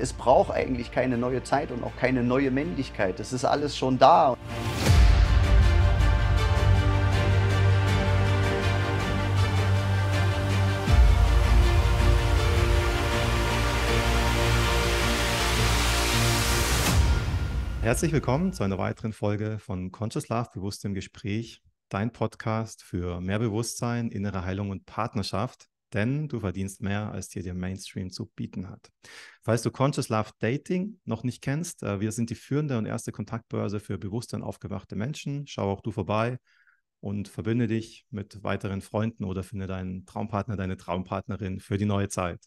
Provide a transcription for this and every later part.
Es braucht eigentlich keine neue Zeit und auch keine neue Männlichkeit. Es ist alles schon da. Herzlich willkommen zu einer weiteren Folge von Conscious Love Bewusst im Gespräch, dein Podcast für mehr Bewusstsein, innere Heilung und Partnerschaft denn du verdienst mehr, als dir der Mainstream zu bieten hat. Falls du Conscious Love Dating noch nicht kennst, äh, wir sind die führende und erste Kontaktbörse für bewusste und aufgewachte Menschen. Schau auch du vorbei und verbinde dich mit weiteren Freunden oder finde deinen Traumpartner, deine Traumpartnerin für die neue Zeit.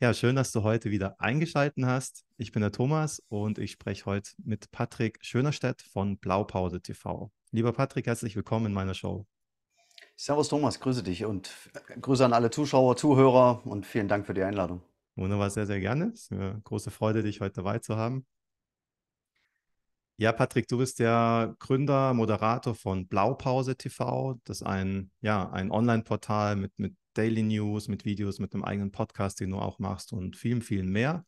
Ja, schön, dass du heute wieder eingeschaltet hast. Ich bin der Thomas und ich spreche heute mit Patrick Schönerstedt von Blaupause TV. Lieber Patrick, herzlich willkommen in meiner Show. Servus Thomas, grüße dich und äh, Grüße an alle Zuschauer, Zuhörer und vielen Dank für die Einladung. Wunderbar, sehr, sehr gerne. Es ist eine große Freude, dich heute dabei zu haben. Ja, Patrick, du bist der Gründer, Moderator von Blaupause TV. Das ist ein, ja, ein Online-Portal mit, mit Daily News, mit Videos, mit einem eigenen Podcast, den du auch machst und vielen, vielen mehr.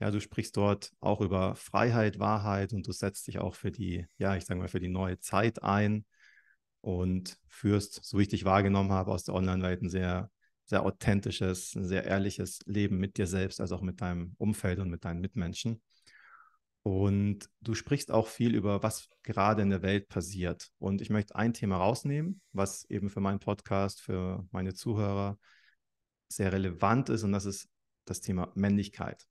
Ja, du sprichst dort auch über Freiheit, Wahrheit und du setzt dich auch für die, ja, ich sage mal, für die neue Zeit ein und führst, so wie ich dich wahrgenommen habe, aus der Online-Welt ein sehr, sehr authentisches, sehr ehrliches Leben mit dir selbst, also auch mit deinem Umfeld und mit deinen Mitmenschen. Und du sprichst auch viel über, was gerade in der Welt passiert. Und ich möchte ein Thema rausnehmen, was eben für meinen Podcast, für meine Zuhörer sehr relevant ist. Und das ist das Thema Männlichkeit.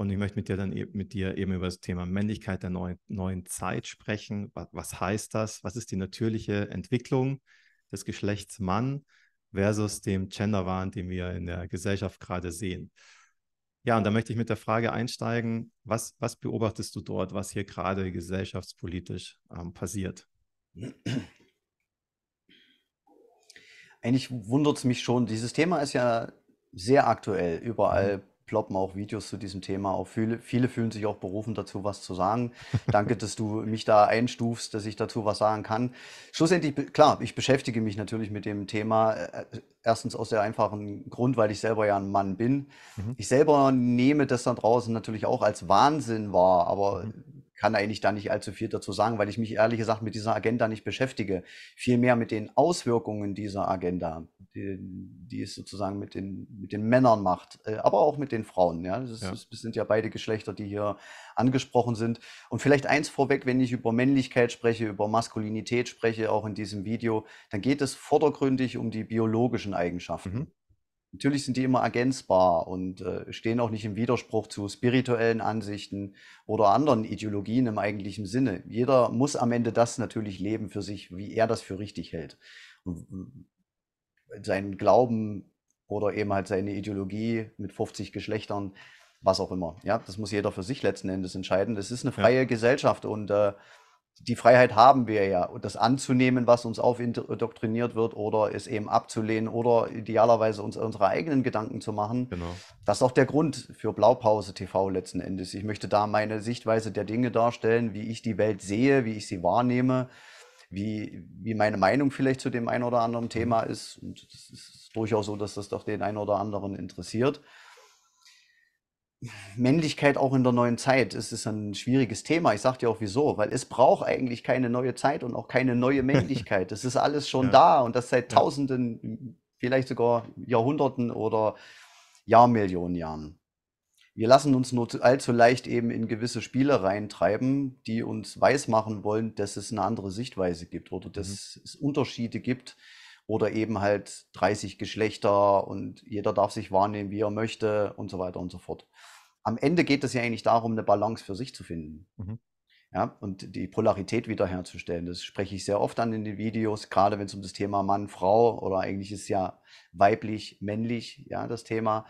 Und ich möchte mit dir dann e mit dir eben über das Thema Männlichkeit der neuen, neuen Zeit sprechen. Was, heißt das? Was ist die natürliche Entwicklung des Geschlechts Mann versus dem Genderwahn, den wir in der Gesellschaft gerade sehen? Ja, und da möchte ich mit der Frage einsteigen, was, was beobachtest du dort, was hier gerade gesellschaftspolitisch ähm, passiert? Eigentlich wundert es mich schon, dieses Thema ist ja sehr aktuell, überall mhm ploppen auch Videos zu diesem Thema auf. Viele, viele fühlen sich auch berufen dazu, was zu sagen. Danke, dass du mich da einstufst, dass ich dazu was sagen kann. Schlussendlich, klar, ich beschäftige mich natürlich mit dem Thema. Äh, erstens aus der einfachen Grund, weil ich selber ja ein Mann bin. Mhm. Ich selber nehme das da draußen natürlich auch als Wahnsinn wahr, aber mhm kann eigentlich da nicht allzu viel dazu sagen, weil ich mich ehrlich gesagt mit dieser Agenda nicht beschäftige. Vielmehr mit den Auswirkungen dieser Agenda, die, die es sozusagen mit den, mit den Männern macht, äh, aber auch mit den Frauen. Ja? Das, ja. das sind ja beide Geschlechter, die hier angesprochen sind. Und vielleicht eins vorweg, wenn ich über Männlichkeit spreche, über Maskulinität spreche, auch in diesem Video, dann geht es vordergründig um die biologischen Eigenschaften. Mhm natürlich sind die immer ergänzbar und äh, stehen auch nicht im Widerspruch zu spirituellen Ansichten oder anderen Ideologien im eigentlichen Sinne. Jeder muss am Ende das natürlich leben für sich, wie er das für richtig hält. Und seinen Glauben oder eben halt seine Ideologie mit 50 Geschlechtern, was auch immer. Ja, das muss jeder für sich letzten Endes entscheiden. Das ist eine freie ja. Gesellschaft und äh, die Freiheit haben wir ja, das anzunehmen, was uns aufindoktriniert wird oder es eben abzulehnen oder idealerweise uns unsere eigenen Gedanken zu machen. Genau. Das ist auch der Grund für Blaupause TV letzten Endes. Ich möchte da meine Sichtweise der Dinge darstellen, wie ich die Welt sehe, wie ich sie wahrnehme, wie, wie meine Meinung vielleicht zu dem einen oder anderen Thema mhm. ist. Und es ist durchaus so, dass das doch den einen oder anderen interessiert. Männlichkeit auch in der neuen Zeit. Es ist ein schwieriges Thema. Ich sage dir auch wieso, weil es braucht eigentlich keine neue Zeit und auch keine neue Männlichkeit. Es ist alles schon ja. da und das seit ja. Tausenden, vielleicht sogar Jahrhunderten oder Jahrmillionen Jahren. Wir lassen uns nur allzu leicht eben in gewisse Spiele reintreiben, die uns weismachen wollen, dass es eine andere Sichtweise gibt oder mhm. dass es Unterschiede gibt oder eben halt 30 Geschlechter und jeder darf sich wahrnehmen, wie er möchte und so weiter und so fort am Ende geht es ja eigentlich darum, eine Balance für sich zu finden. Mhm. Ja, und die Polarität wiederherzustellen. Das spreche ich sehr oft an in den Videos, gerade wenn es um das Thema Mann, Frau oder eigentlich ist ja weiblich, männlich, ja, das Thema,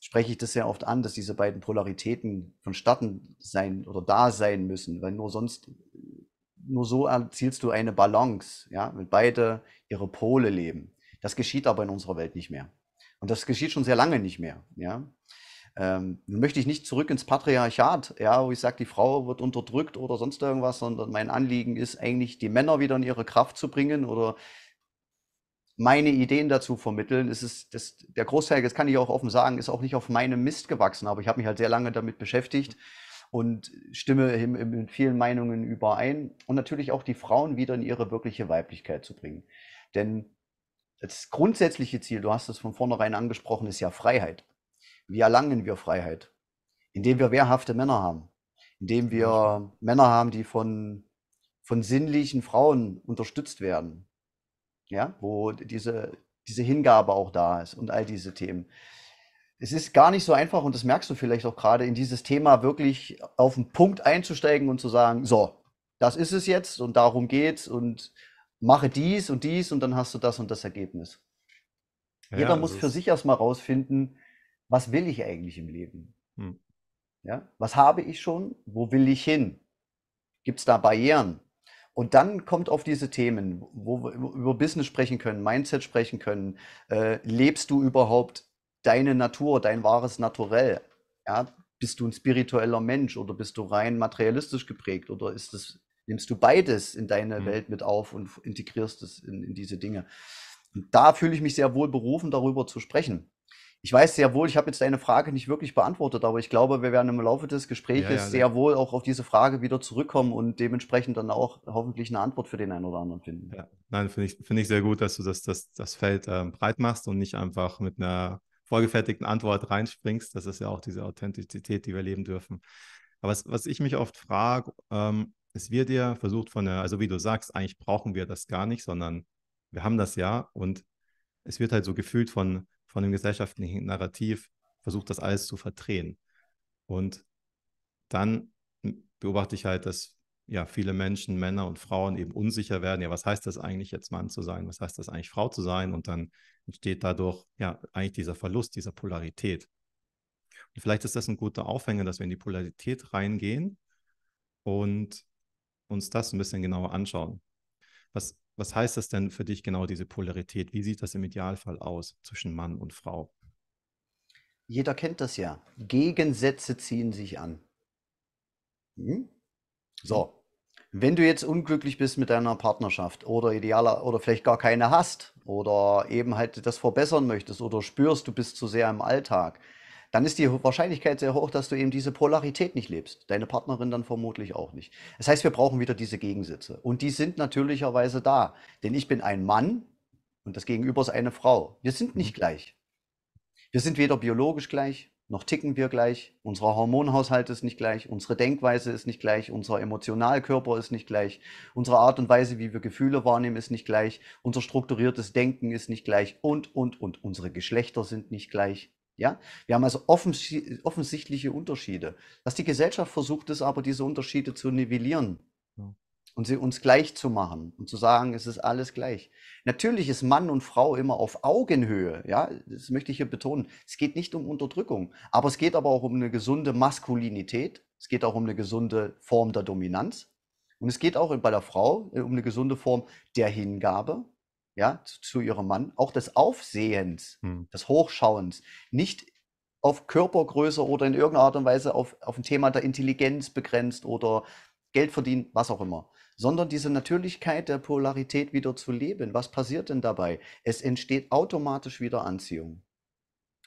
spreche ich das sehr oft an, dass diese beiden Polaritäten vonstatten sein oder da sein müssen, weil nur sonst, nur so erzielst du eine Balance, ja, wenn beide ihre Pole leben. Das geschieht aber in unserer Welt nicht mehr. Und das geschieht schon sehr lange nicht mehr, ja. Ähm, möchte ich nicht zurück ins Patriarchat, ja, wo ich sage, die Frau wird unterdrückt oder sonst irgendwas, sondern mein Anliegen ist eigentlich, die Männer wieder in ihre Kraft zu bringen oder meine Ideen dazu vermitteln. Es ist das, der Großteil, das kann ich auch offen sagen, ist auch nicht auf meinem Mist gewachsen, aber ich habe mich halt sehr lange damit beschäftigt und stimme mit vielen Meinungen überein und natürlich auch die Frauen wieder in ihre wirkliche Weiblichkeit zu bringen. Denn das grundsätzliche Ziel, du hast es von vornherein angesprochen, ist ja Freiheit. Wie erlangen wir Freiheit? Indem wir wehrhafte Männer haben, indem wir Männer haben, die von, von sinnlichen Frauen unterstützt werden, ja, wo diese, diese Hingabe auch da ist und all diese Themen. Es ist gar nicht so einfach und das merkst du vielleicht auch gerade, in dieses Thema wirklich auf den Punkt einzusteigen und zu sagen, so, das ist es jetzt und darum geht's und mache dies und dies und dann hast du das und das Ergebnis. Ja, Jeder muss also für sich erstmal rausfinden, was will ich eigentlich im Leben? Hm. Ja, was habe ich schon? Wo will ich hin? Gibt es da Barrieren? Und dann kommt auf diese Themen, wo wir über Business sprechen können, Mindset sprechen können. Äh, lebst du überhaupt deine Natur, dein wahres Naturell? Ja, bist du ein spiritueller Mensch oder bist du rein materialistisch geprägt oder ist es, nimmst du beides in deine mhm. Welt mit auf und integrierst es in, in diese Dinge? Und da fühle ich mich sehr wohl berufen, darüber zu sprechen. Ich weiß sehr wohl, ich habe jetzt deine Frage nicht wirklich beantwortet, aber ich glaube, wir werden im Laufe des Gesprächs ja, ja, sehr wohl auch auf diese Frage wieder zurückkommen und dementsprechend dann auch hoffentlich eine Antwort für den einen oder anderen finden. Ja, nein, finde ich, find ich sehr gut, dass du das, das, das Feld ähm, breit machst und nicht einfach mit einer vorgefertigten Antwort reinspringst. Das ist ja auch diese Authentizität, die wir leben dürfen. Aber was, was ich mich oft frage, ähm, es wird ja versucht von der, also wie du sagst, eigentlich brauchen wir das gar nicht, sondern wir haben das ja und es wird halt so gefühlt von von dem gesellschaftlichen Narrativ versucht, das alles zu verdrehen. Und dann beobachte ich halt, dass ja viele Menschen, Männer und Frauen eben unsicher werden. Ja, was heißt das eigentlich, jetzt Mann zu sein? Was heißt das eigentlich, Frau zu sein? Und dann entsteht dadurch ja eigentlich dieser Verlust dieser Polarität. Und vielleicht ist das ein guter Aufhänger, dass wir in die Polarität reingehen und uns das ein bisschen genauer anschauen. Was was heißt das denn für dich genau, diese Polarität? Wie sieht das im Idealfall aus zwischen Mann und Frau? Jeder kennt das ja. Gegensätze ziehen sich an. Hm? So, mhm. wenn du jetzt unglücklich bist mit deiner Partnerschaft oder idealer oder vielleicht gar keine hast oder eben halt das verbessern möchtest oder spürst, du bist zu sehr im Alltag, dann ist die Wahrscheinlichkeit sehr hoch, dass du eben diese Polarität nicht lebst. Deine Partnerin dann vermutlich auch nicht. Das heißt, wir brauchen wieder diese Gegensätze. Und die sind natürlicherweise da. Denn ich bin ein Mann und das Gegenüber ist eine Frau. Wir sind nicht mhm. gleich. Wir sind weder biologisch gleich, noch ticken wir gleich, unser Hormonhaushalt ist nicht gleich, unsere Denkweise ist nicht gleich, unser Emotionalkörper ist nicht gleich, unsere Art und Weise, wie wir Gefühle wahrnehmen, ist nicht gleich, unser strukturiertes Denken ist nicht gleich und, und, und unsere Geschlechter sind nicht gleich. Ja? Wir haben also offensichtliche Unterschiede. Dass die Gesellschaft versucht ist, aber diese Unterschiede zu nivellieren ja. und sie uns gleich zu machen und zu sagen, es ist alles gleich. Natürlich ist Mann und Frau immer auf Augenhöhe. Ja? Das möchte ich hier betonen. Es geht nicht um Unterdrückung, aber es geht aber auch um eine gesunde Maskulinität. Es geht auch um eine gesunde Form der Dominanz. Und es geht auch bei der Frau äh, um eine gesunde Form der Hingabe ja, zu, zu ihrem Mann, auch des Aufsehens, hm. des Hochschauens, nicht auf Körpergröße oder in irgendeiner Art und Weise auf, auf ein Thema der Intelligenz begrenzt oder Geld verdienen, was auch immer, sondern diese Natürlichkeit der Polarität wieder zu leben. Was passiert denn dabei? Es entsteht automatisch wieder Anziehung.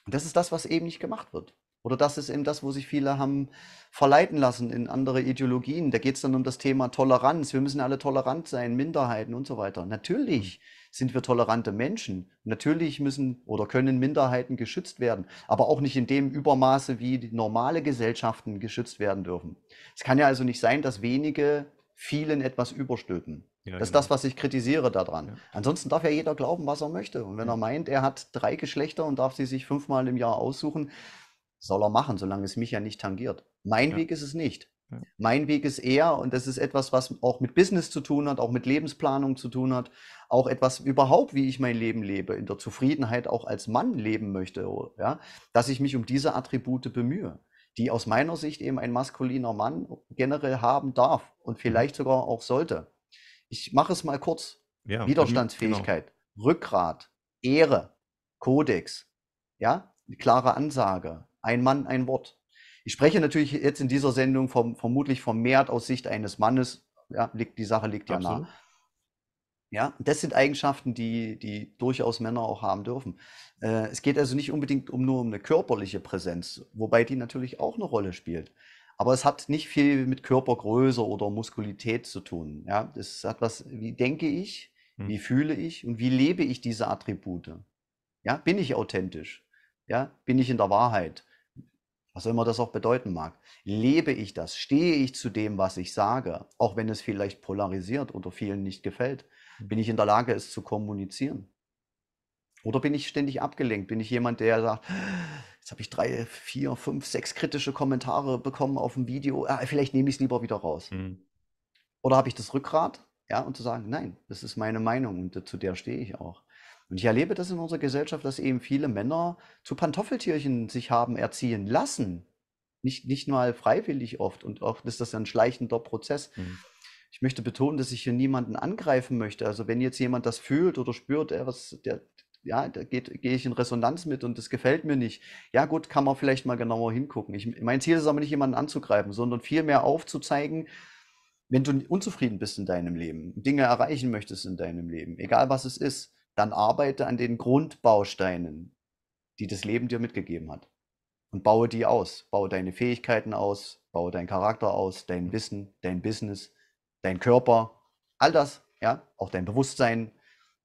Und das ist das, was eben nicht gemacht wird. Oder das ist eben das, wo sich viele haben verleiten lassen in andere Ideologien. Da geht es dann um das Thema Toleranz. Wir müssen alle tolerant sein, Minderheiten und so weiter. Natürlich. Mhm sind wir tolerante Menschen. Natürlich müssen oder können Minderheiten geschützt werden, aber auch nicht in dem Übermaße, wie normale Gesellschaften geschützt werden dürfen. Es kann ja also nicht sein, dass wenige vielen etwas überstülpen. Ja, das ist genau. das, was ich kritisiere daran. Ja. Ansonsten darf ja jeder glauben, was er möchte. Und wenn er meint, er hat drei Geschlechter und darf sie sich fünfmal im Jahr aussuchen, soll er machen, solange es mich ja nicht tangiert. Mein Weg ist es nicht. Mein Weg ist eher, und das ist etwas, was auch mit Business zu tun hat, auch mit Lebensplanung zu tun hat, auch etwas überhaupt, wie ich mein Leben lebe, in der Zufriedenheit auch als Mann leben möchte, ja, dass ich mich um diese Attribute bemühe, die aus meiner Sicht eben ein maskuliner Mann generell haben darf und mhm. vielleicht sogar auch sollte. Ich mache es mal kurz. Ja, Widerstandsfähigkeit, genau. Rückgrat, Ehre, Kodex, ja, klare Ansage, ein Mann, ein Wort. Ich spreche natürlich jetzt in dieser Sendung vom, vermutlich vermehrt aus Sicht eines Mannes, ja, liegt, die Sache liegt ja Absolut. nah. Ja, das sind Eigenschaften, die, die durchaus Männer auch haben dürfen. Äh, es geht also nicht unbedingt um nur um eine körperliche Präsenz, wobei die natürlich auch eine Rolle spielt. Aber es hat nicht viel mit Körpergröße oder Muskulität zu tun. Ja, es hat was, wie denke ich, hm. wie fühle ich und wie lebe ich diese Attribute? Ja, bin ich authentisch? Ja, bin ich in der Wahrheit? was immer das auch bedeuten mag. Lebe ich das? Stehe ich zu dem, was ich sage? Auch wenn es vielleicht polarisiert oder vielen nicht gefällt. Bin ich in der Lage, es zu kommunizieren? Oder bin ich ständig abgelenkt? Bin ich jemand, der sagt, jetzt habe ich drei, vier, fünf, sechs kritische Kommentare bekommen auf dem Video, ah, vielleicht nehme ich es lieber wieder raus. Mhm. Oder habe ich das Rückgrat, ja, und zu sagen, nein, das ist meine Meinung und zu der stehe ich auch. Und ich erlebe das in unserer Gesellschaft, dass eben viele Männer zu Pantoffeltierchen sich haben erziehen lassen. Nicht, nicht mal freiwillig oft und oft ist das ein schleichender Prozess. Mhm ich möchte betonen, dass ich hier niemanden angreifen möchte. Also wenn jetzt jemand das fühlt oder spürt, er was, der, ja, da geht, gehe ich in Resonanz mit und das gefällt mir nicht. Ja, gut, kann man vielleicht mal genauer hingucken. Ich, mein Ziel ist aber nicht, jemanden anzugreifen, sondern vielmehr aufzuzeigen, wenn du unzufrieden bist in deinem Leben, Dinge erreichen möchtest in deinem Leben, egal was es ist, dann arbeite an den Grundbausteinen, die das Leben dir mitgegeben hat. Und baue die aus. Baue deine Fähigkeiten aus, baue deinen Charakter aus, dein Wissen, dein Business, dein Körper, all das, ja, auch dein Bewusstsein.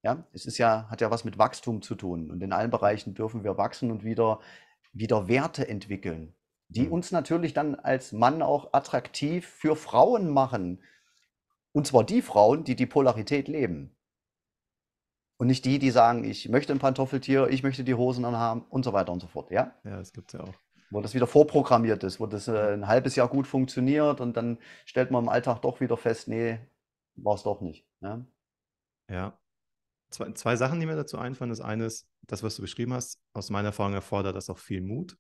Ja, es ist ja, hat ja was mit Wachstum zu tun. Und in allen Bereichen dürfen wir wachsen und wieder, wieder Werte entwickeln, die mhm. uns natürlich dann als Mann auch attraktiv für Frauen machen. Und zwar die Frauen, die die Polarität leben. Und nicht die, die sagen, ich möchte ein Pantoffeltier, ich möchte die Hosen anhaben und so weiter und so fort. Ja, ja das gibt es ja auch wo das wieder vorprogrammiert ist, wo das äh, ein halbes Jahr gut funktioniert und dann stellt man im Alltag doch wieder fest, nee, war es doch nicht. Ne? Ja. Zwei, zwei Sachen, die mir dazu einfallen. Das eine ist, das, was du beschrieben hast, aus meiner Erfahrung erfordert das auch viel Mut,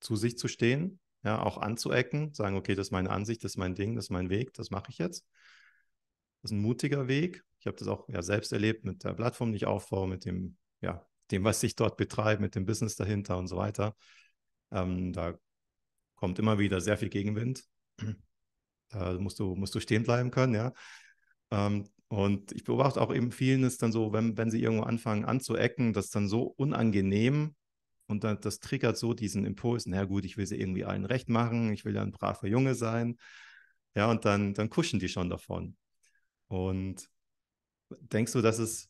zu sich zu stehen, ja, auch anzuecken, sagen, okay, das ist meine Ansicht, das ist mein Ding, das ist mein Weg, das mache ich jetzt. Das ist ein mutiger Weg. Ich habe das auch ja, selbst erlebt mit der Plattform, die ich aufbaue, mit dem, ja, dem, was ich dort betreibe, mit dem Business dahinter und so weiter. Ähm, da kommt immer wieder sehr viel Gegenwind. Da musst du, musst du stehen bleiben können, ja. Ähm, und ich beobachte auch eben vielen ist dann so, wenn, wenn sie irgendwo anfangen anzuecken, das ist dann so unangenehm und dann, das triggert so diesen Impuls, na gut, ich will sie irgendwie allen recht machen, ich will ja ein braver Junge sein. Ja, und dann, dann kuschen die schon davon. Und denkst du, dass es,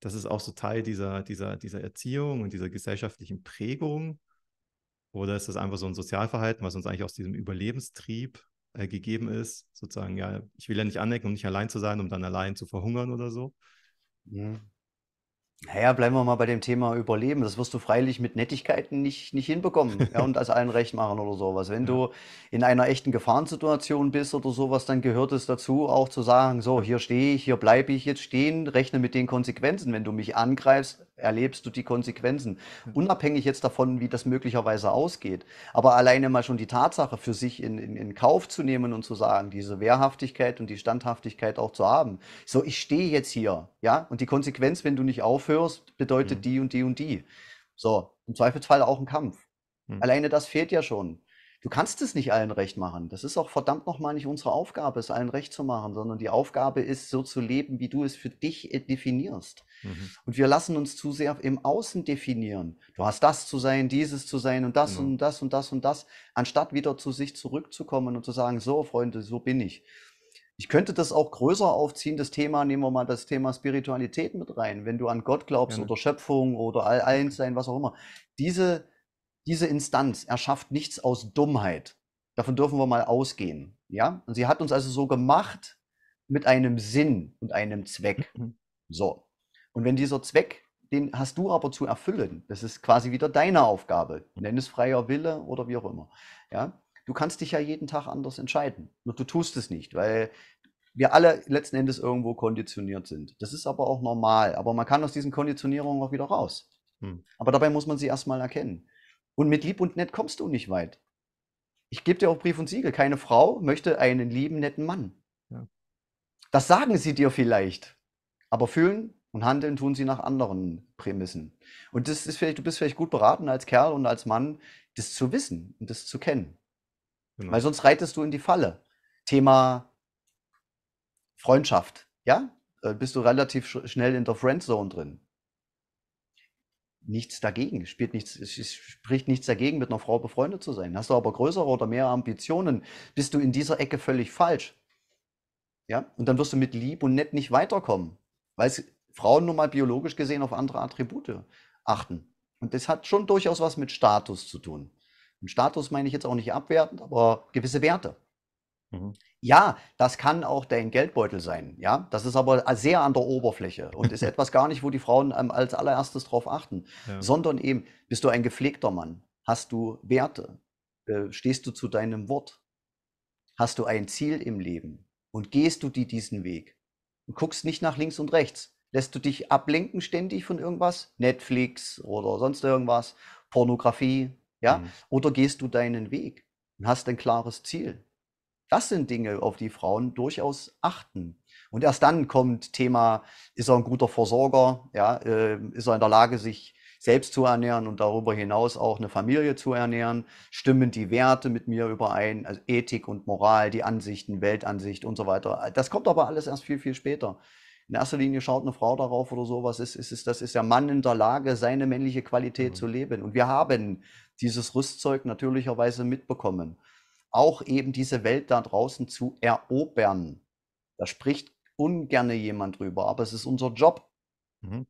dass es auch so Teil dieser, dieser, dieser Erziehung und dieser gesellschaftlichen Prägung oder ist das einfach so ein Sozialverhalten, was uns eigentlich aus diesem Überlebenstrieb äh, gegeben ist? Sozusagen, ja, ich will ja nicht anecken, um nicht allein zu sein, um dann allein zu verhungern oder so. Mhm. Ja. Naja, bleiben wir mal bei dem Thema Überleben. Das wirst du freilich mit Nettigkeiten nicht, nicht hinbekommen ja, und als allen recht machen oder sowas. Wenn ja. du in einer echten Gefahrensituation bist oder sowas, dann gehört es dazu, auch zu sagen, so, hier stehe ich, hier bleibe ich jetzt stehen, rechne mit den Konsequenzen. Wenn du mich angreifst, erlebst du die Konsequenzen. Unabhängig jetzt davon, wie das möglicherweise ausgeht. Aber alleine mal schon die Tatsache für sich in, in, in Kauf zu nehmen und zu sagen, diese Wehrhaftigkeit und die Standhaftigkeit auch zu haben. So, ich stehe jetzt hier, ja, und die Konsequenz, wenn du nicht aufhörst, bedeutet mhm. die und die und die. So, im Zweifelsfall auch ein Kampf. Mhm. Alleine das fehlt ja schon. Du kannst es nicht allen recht machen. Das ist auch verdammt nochmal nicht unsere Aufgabe, es allen recht zu machen, sondern die Aufgabe ist, so zu leben, wie du es für dich äh, definierst. Mhm. Und wir lassen uns zu sehr im Außen definieren. Du hast das zu sein, dieses zu sein und das mhm. und das und das und das, anstatt wieder zu sich zurückzukommen und zu sagen, so Freunde, so bin ich. Ich könnte das auch größer aufziehen, das Thema, nehmen wir mal das Thema Spiritualität mit rein, wenn du an Gott glaubst ja, ne? oder Schöpfung oder all, allen sein, was auch immer. Diese, diese Instanz erschafft nichts aus Dummheit. Davon dürfen wir mal ausgehen. Ja? Und sie hat uns also so gemacht mit einem Sinn und einem Zweck. Mhm. So. Und wenn dieser Zweck, den hast du aber zu erfüllen, das ist quasi wieder deine Aufgabe. Nenn es freier Wille oder wie auch immer. Ja? Du kannst dich ja jeden Tag anders entscheiden. Nur du tust es nicht, weil wir alle letzten Endes irgendwo konditioniert sind. Das ist aber auch normal. Aber man kann aus diesen Konditionierungen auch wieder raus. Hm. Aber dabei muss man sie erstmal erkennen. Und mit lieb und nett kommst du nicht weit. Ich gebe dir auch Brief und Siegel. Keine Frau möchte einen lieben, netten Mann. Ja. Das sagen sie dir vielleicht, aber fühlen und handeln tun sie nach anderen Prämissen. Und das ist vielleicht, du bist vielleicht gut beraten als Kerl und als Mann, das zu wissen und das zu kennen. Genau. Weil sonst reitest du in die Falle. Thema Freundschaft, ja? Äh, bist du relativ schnell in der Friendzone drin nichts dagegen, spielt nichts, es spricht nichts dagegen, mit einer Frau befreundet zu sein. Hast du aber größere oder mehr Ambitionen, bist du in dieser Ecke völlig falsch. Ja, und dann wirst du mit lieb und nett nicht weiterkommen, weil Frauen nun mal biologisch gesehen auf andere Attribute achten. Und das hat schon durchaus was mit Status zu tun. Und Status meine ich jetzt auch nicht abwertend, aber gewisse Werte. Mhm. Ja, das kann auch dein Geldbeutel sein. Ja, das ist aber sehr an der Oberfläche und ist etwas gar nicht, wo die Frauen ähm, als allererstes drauf achten, ja. sondern eben, bist du ein gepflegter Mann? Hast du Werte? Äh, stehst du zu deinem Wort? Hast du ein Ziel im Leben? Und gehst du die diesen Weg? Und guckst nicht nach links und rechts. Lässt du dich ablenken ständig von irgendwas? Netflix oder sonst irgendwas? Pornografie? Ja? Mhm. Oder gehst du deinen Weg und hast ein klares Ziel? Das sind Dinge, auf die Frauen durchaus achten. Und erst dann kommt Thema, ist er ein guter Versorger, ja, äh, ist er in der Lage, sich selbst zu ernähren und darüber hinaus auch eine Familie zu ernähren, stimmen die Werte mit mir überein, also Ethik und Moral, die Ansichten, Weltansicht und so weiter. Das kommt aber alles erst viel, viel später. In erster Linie schaut eine Frau darauf oder sowas, ist, ist, ist, das ist der Mann in der Lage, seine männliche Qualität mhm. zu leben. Und wir haben dieses Rüstzeug natürlicherweise mitbekommen auch eben diese Welt da draußen zu erobern. Da spricht ungern jemand drüber, aber es ist unser Job, mhm.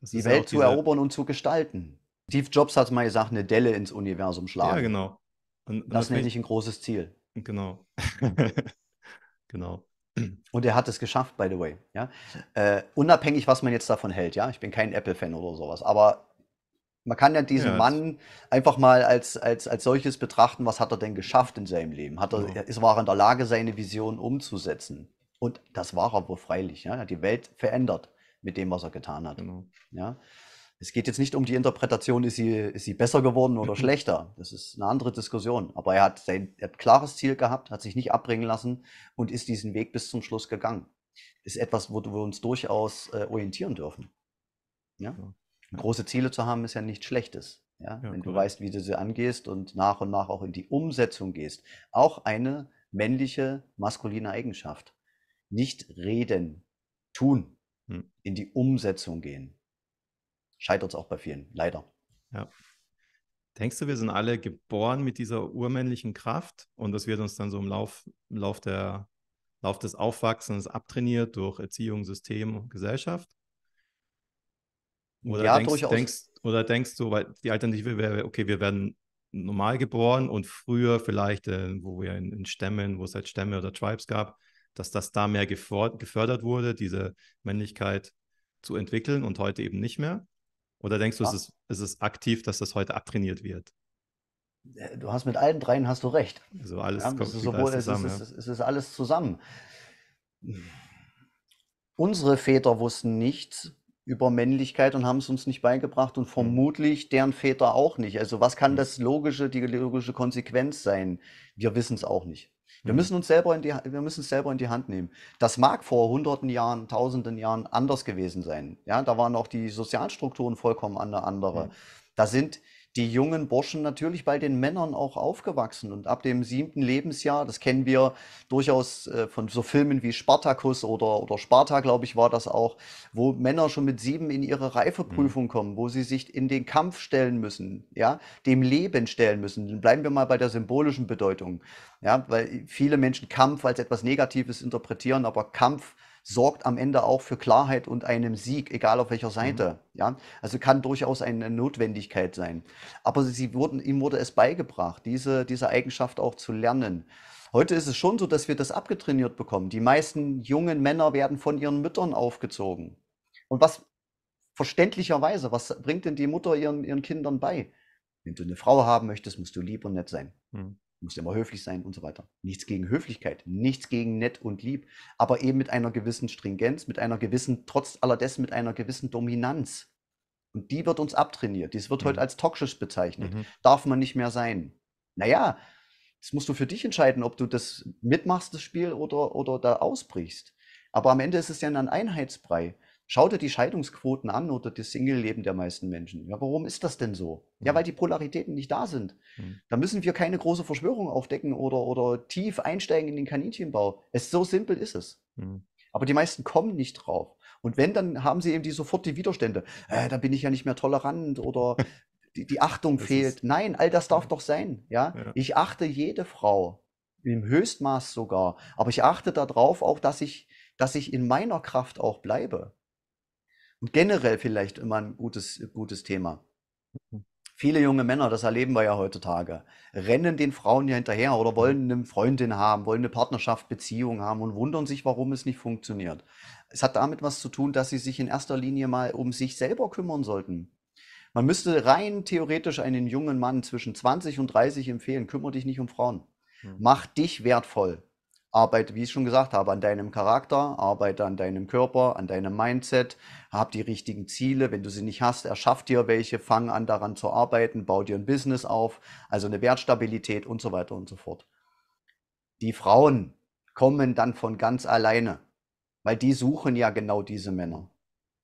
die Welt zu erobern und zu gestalten. Steve Jobs hat mal gesagt, eine Delle ins Universum schlagen. Ja, genau. Und, und das, das nenne ich ein großes Ziel. Genau. genau. Und er hat es geschafft, by the way. Ja? Äh, unabhängig, was man jetzt davon hält, ja. Ich bin kein Apple-Fan oder sowas, aber man kann ja diesen ja, Mann einfach mal als, als, als solches betrachten, was hat er denn geschafft in seinem Leben? Hat er, ja. ist, war er in der Lage, seine Vision umzusetzen? Und das war er wohl freilich. Ja? Er hat die Welt verändert mit dem, was er getan hat. Genau. Ja? Es geht jetzt nicht um die Interpretation, ist sie, ist sie besser geworden oder schlechter. Das ist eine andere Diskussion. Aber er hat sein er hat klares Ziel gehabt, hat sich nicht abbringen lassen und ist diesen Weg bis zum Schluss gegangen. Ist etwas, wo wir uns durchaus äh, orientieren dürfen. ja. ja große Ziele zu haben, ist ja nichts Schlechtes. Ja? ja Wenn cool. du weißt, wie du sie angehst und nach und nach auch in die Umsetzung gehst. Auch eine männliche, maskuline Eigenschaft. Nicht reden, tun, hm. in die Umsetzung gehen. Scheitert es auch bei vielen, leider. Ja. Denkst du, wir sind alle geboren mit dieser urmännlichen Kraft und das wird uns dann so im Lauf, Lauf, der, Lauf des Aufwachsens abtrainiert durch Erziehung, System, Gesellschaft? Oder ja, denkst, Denkst, oder denkst du, weil die Alternative wäre, okay, wir werden normal geboren und früher vielleicht, äh, wo wir in, in, Stämmen, wo es halt Stämme oder Tribes gab, dass das da mehr gefördert wurde, diese Männlichkeit zu entwickeln und heute eben nicht mehr? Oder denkst du, ja. es, ah. ist, es ist aktiv, dass das heute abtrainiert wird? Äh, du hast mit allen dreien hast du recht. Also alles ja, kommt es ist sowohl, alles zusammen. Es ist, ja. es ist alles zusammen. Unsere Väter wussten nichts, über Männlichkeit und haben es uns nicht beigebracht und vermutlich deren Väter auch nicht. Also was kann hm. das logische, die logische Konsequenz sein? Wir wissen es auch nicht. Wir hm. müssen uns selber in die, wir müssen es selber in die Hand nehmen. Das mag vor hunderten Jahren, tausenden Jahren anders gewesen sein. Ja, da waren auch die Sozialstrukturen vollkommen eine andere. Hm. Da sind die jungen Burschen natürlich bei den Männern auch aufgewachsen. Und ab dem siebten Lebensjahr, das kennen wir durchaus äh, von so Filmen wie Spartacus oder, oder Sparta, glaube ich, war das auch, wo Männer schon mit sieben in ihre Reifeprüfung mhm. kommen, wo sie sich in den Kampf stellen müssen, ja, dem Leben stellen müssen. Dann Bleiben wir mal bei der symbolischen Bedeutung, ja, weil viele Menschen Kampf als etwas Negatives interpretieren, aber Kampf sorgt am Ende auch für Klarheit und einem Sieg, egal auf welcher mhm. Seite. Mhm. Ja, also kann durchaus eine Notwendigkeit sein. Aber sie wurden, ihm wurde es beigebracht, diese, diese Eigenschaft auch zu lernen. Heute ist es schon so, dass wir das abgetrainiert bekommen. Die meisten jungen Männer werden von ihren Müttern aufgezogen. Und was verständlicherweise, was bringt denn die Mutter ihren, ihren Kindern bei? Wenn du eine Frau haben möchtest, musst du lieb und nett sein. Hm musst immer höflich sein und so weiter. Nichts gegen Höflichkeit, nichts gegen nett und lieb, aber eben mit einer gewissen Stringenz, mit einer gewissen, trotz alledessen mit einer gewissen Dominanz. Und die wird uns abtrainiert. Dies wird mhm. heute als toxisch bezeichnet. Mhm. Darf man nicht mehr sein. Naja, das musst du für dich entscheiden, ob du das mitmachst, das Spiel, oder, oder da ausbrichst. Aber am Ende ist es ja ein Einheitsbrei. Schau dir die Scheidungsquoten an oder das Single-Leben der meisten Menschen. Ja, warum ist das denn so? Ja, mhm. weil die Polaritäten nicht da sind. Mhm. Da müssen wir keine große Verschwörung aufdecken oder, oder tief einsteigen in den Kaninchenbau. Es, so simpel ist es. Mhm. Aber die meisten kommen nicht drauf. Und wenn, dann haben sie eben die sofort die Widerstände. Äh, da bin ich ja nicht mehr tolerant oder die, die Achtung das fehlt. Nein, all das darf ja. doch sein. Ja? ja, ich achte jede Frau im Höchstmaß sogar. Aber ich achte darauf auch, dass ich, dass ich in meiner Kraft auch bleibe generell vielleicht immer ein gutes, gutes Thema. Mhm. Viele junge Männer, das erleben wir ja heutzutage, rennen den Frauen ja hinterher oder wollen mhm. eine Freundin haben, wollen eine Partnerschaft, Beziehung haben und wundern sich, warum es nicht funktioniert. Es hat damit was zu tun, dass sie sich in erster Linie mal um sich selber kümmern sollten. Man müsste rein theoretisch einen jungen Mann zwischen 20 und 30 empfehlen, kümmere dich nicht um Frauen. Mhm. Mach dich wertvoll arbeite, wie ich schon gesagt habe, an deinem Charakter, arbeite an deinem Körper, an deinem Mindset, hab die richtigen Ziele. Wenn du sie nicht hast, erschaff dir welche, fang an daran zu arbeiten, bau dir ein Business auf, also eine Wertstabilität und so weiter und so fort. Die Frauen kommen dann von ganz alleine, weil die suchen ja genau diese Männer,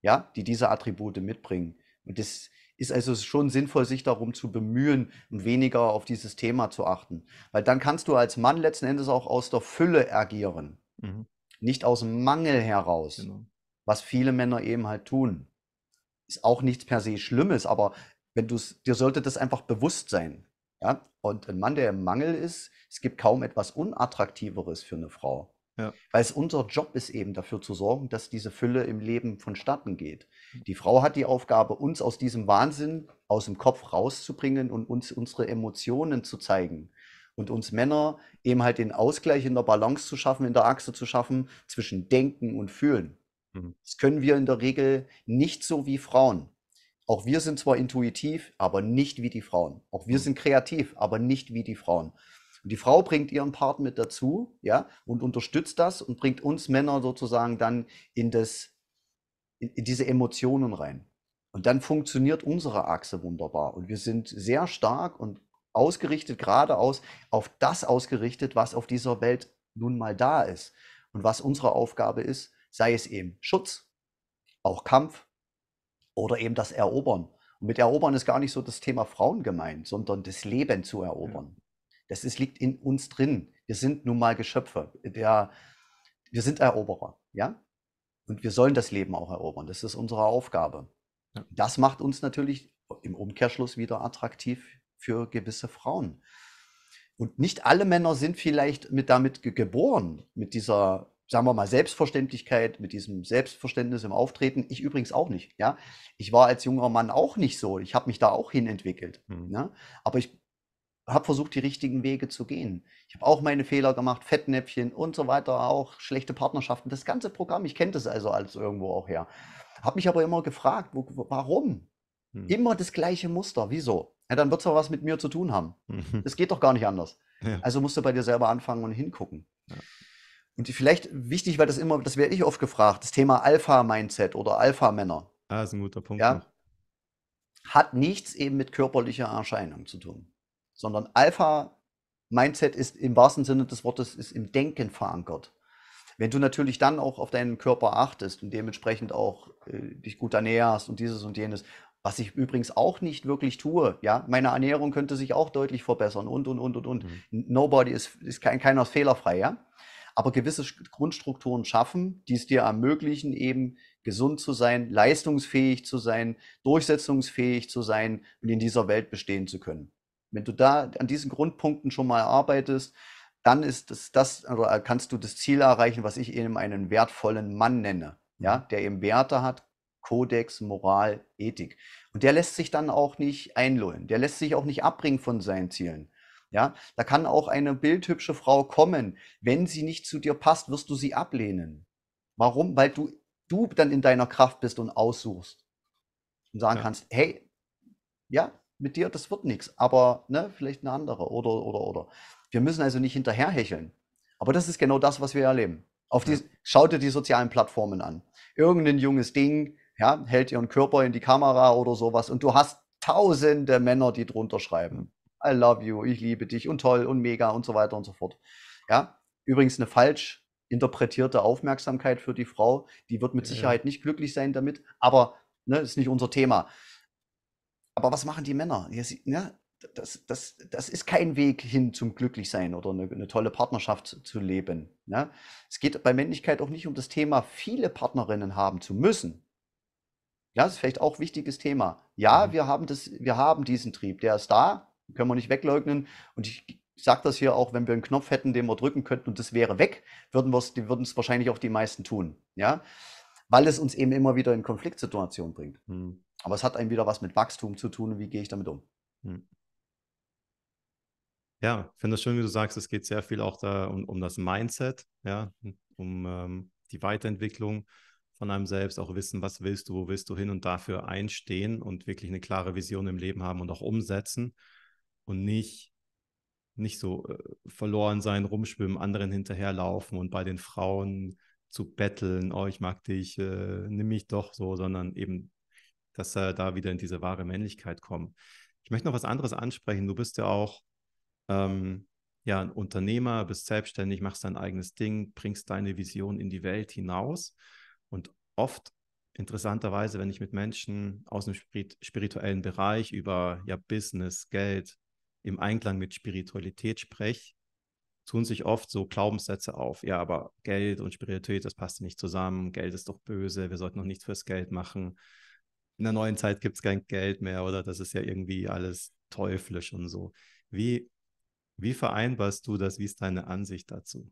ja, die diese Attribute mitbringen. Und das, ist also schon sinnvoll, sich darum zu bemühen und weniger auf dieses Thema zu achten. Weil dann kannst du als Mann letzten Endes auch aus der Fülle agieren, mhm. nicht aus Mangel heraus, genau. was viele Männer eben halt tun. Ist auch nichts per se Schlimmes, aber wenn du dir sollte das einfach bewusst sein. Ja? Und ein Mann, der im Mangel ist, es gibt kaum etwas Unattraktiveres für eine Frau. Weil es unser Job ist eben dafür zu sorgen, dass diese Fülle im Leben vonstatten geht. Mhm. Die Frau hat die Aufgabe, uns aus diesem Wahnsinn aus dem Kopf rauszubringen und uns unsere Emotionen zu zeigen. Und uns Männer eben halt den Ausgleich in der Balance zu schaffen, in der Achse zu schaffen zwischen Denken und Fühlen. Mhm. Das können wir in der Regel nicht so wie Frauen. Auch wir sind zwar intuitiv, aber nicht wie die Frauen. Auch wir mhm. sind kreativ, aber nicht wie die Frauen. Und die Frau bringt ihren Part mit dazu, ja, und unterstützt das und bringt uns Männer sozusagen dann in, das, in, in diese Emotionen rein. Und dann funktioniert unsere Achse wunderbar. Und wir sind sehr stark und ausgerichtet, geradeaus, auf das ausgerichtet, was auf dieser Welt nun mal da ist. Und was unsere Aufgabe ist, sei es eben Schutz, auch Kampf oder eben das Erobern. Und mit Erobern ist gar nicht so das Thema Frauen gemeint, sondern das Leben zu erobern. Das ist, liegt in uns drin. Wir sind nun mal Geschöpfe. Der, wir sind Eroberer, ja? Und wir sollen das Leben auch erobern. Das ist unsere Aufgabe. Ja. Das macht uns natürlich im Umkehrschluss wieder attraktiv für gewisse Frauen. Und nicht alle Männer sind vielleicht mit damit geboren, mit dieser, sagen wir mal, Selbstverständlichkeit, mit diesem Selbstverständnis im Auftreten. Ich übrigens auch nicht. Ja, ich war als junger Mann auch nicht so. Ich habe mich da auch hin entwickelt. Mhm. Ja? Aber ich habe versucht, die richtigen Wege zu gehen. Ich habe auch meine Fehler gemacht, Fettnäpfchen und so weiter, auch schlechte Partnerschaften. Das ganze Programm, ich kenne das also als irgendwo auch her. Habe mich aber immer gefragt, wo, warum? Hm. Immer das gleiche Muster. Wieso? Ja, dann wird es ja was mit mir zu tun haben. Mhm. Das geht doch gar nicht anders. Ja. Also musst du bei dir selber anfangen und hingucken. Ja. Und vielleicht wichtig, weil das immer, das werde ich oft gefragt, das Thema Alpha-Mindset oder Alpha-Männer. Ah, ist ein guter Punkt. Ja, hat nichts eben mit körperlicher Erscheinung zu tun sondern Alpha-Mindset ist im wahrsten Sinne des Wortes ist im Denken verankert. Wenn du natürlich dann auch auf deinen Körper achtest und dementsprechend auch äh, dich gut ernährst und dieses und jenes, was ich übrigens auch nicht wirklich tue, ja, meine Ernährung könnte sich auch deutlich verbessern und und und und und. Mhm. Nobody ist, ist kein, keiner ist fehlerfrei, ja. Aber gewisse Grundstrukturen schaffen, die es dir ermöglichen, eben gesund zu sein, leistungsfähig zu sein, durchsetzungsfähig zu sein und in dieser Welt bestehen zu können. Wenn du da an diesen Grundpunkten schon mal arbeitest, dann ist das, das also, oder äh, kannst du das Ziel erreichen, was ich eben einen wertvollen Mann nenne, ja, mhm. der eben Werte hat, Kodex, Moral, Ethik. Und der lässt sich dann auch nicht einlullen, der lässt sich auch nicht abbringen von seinen Zielen. Ja, da kann auch eine bildhübsche Frau kommen. Wenn sie nicht zu dir passt, wirst du sie ablehnen. Warum? Weil du, du dann in deiner Kraft bist und aussuchst und sagen ja. kannst, hey, ja, mit dir, das wird nichts, aber ne, vielleicht eine andere oder, oder, oder. Wir müssen also nicht hinterherhecheln. Aber das ist genau das, was wir erleben. Auf die, ja. Schau dir die sozialen Plattformen an. Irgendein junges Ding ja, hält ihren Körper in die Kamera oder sowas und du hast tausende Männer, die drunter schreiben. I love you, ich liebe dich und toll und mega und so weiter und so fort. Ja, übrigens eine falsch interpretierte Aufmerksamkeit für die Frau. Die wird mit ja. Sicherheit nicht glücklich sein damit, aber ne, ist nicht unser Thema. Aber was machen die Männer? Sie, ne? das, das, das ist kein Weg hin zum Glücklichsein oder eine, eine tolle Partnerschaft zu leben. Ne? Es geht bei Männlichkeit auch nicht um das Thema, viele Partnerinnen haben zu müssen. Ja, das ist vielleicht auch ein wichtiges Thema. Ja, mhm. wir, haben das, wir haben diesen Trieb, der ist da, können wir nicht wegleugnen. Und ich sage das hier auch, wenn wir einen Knopf hätten, den wir drücken könnten und das wäre weg, würden es wahrscheinlich auch die meisten tun. Ja? Weil es uns eben immer wieder in Konfliktsituationen bringt. Mhm. Aber es hat einem wieder was mit Wachstum zu tun und wie gehe ich damit um. Hm. Ja, ich finde es schön, wie du sagst, es geht sehr viel auch da um, um das Mindset, ja, um ähm, die Weiterentwicklung von einem selbst, auch wissen, was willst du, wo willst du hin und dafür einstehen und wirklich eine klare Vision im Leben haben und auch umsetzen und nicht, nicht so äh, verloren sein, rumschwimmen, anderen hinterherlaufen und bei den Frauen zu betteln, oh, ich mag dich, äh, nimm mich doch so, sondern eben dass er da wieder in diese wahre Männlichkeit kommt. Ich möchte noch was anderes ansprechen. Du bist ja auch ähm, ja, ein Unternehmer, bist selbstständig, machst dein eigenes Ding, bringst deine Vision in die Welt hinaus. Und oft, interessanterweise, wenn ich mit Menschen aus dem spirituellen Bereich über ja, Business, Geld im Einklang mit Spiritualität spreche, tun sich oft so Glaubenssätze auf. Ja, aber Geld und Spiritualität, das passt nicht zusammen. Geld ist doch böse. Wir sollten noch nichts fürs Geld machen in der neuen Zeit gibt es kein Geld mehr oder das ist ja irgendwie alles teuflisch und so. Wie, wie vereinbarst du das? Wie ist deine Ansicht dazu?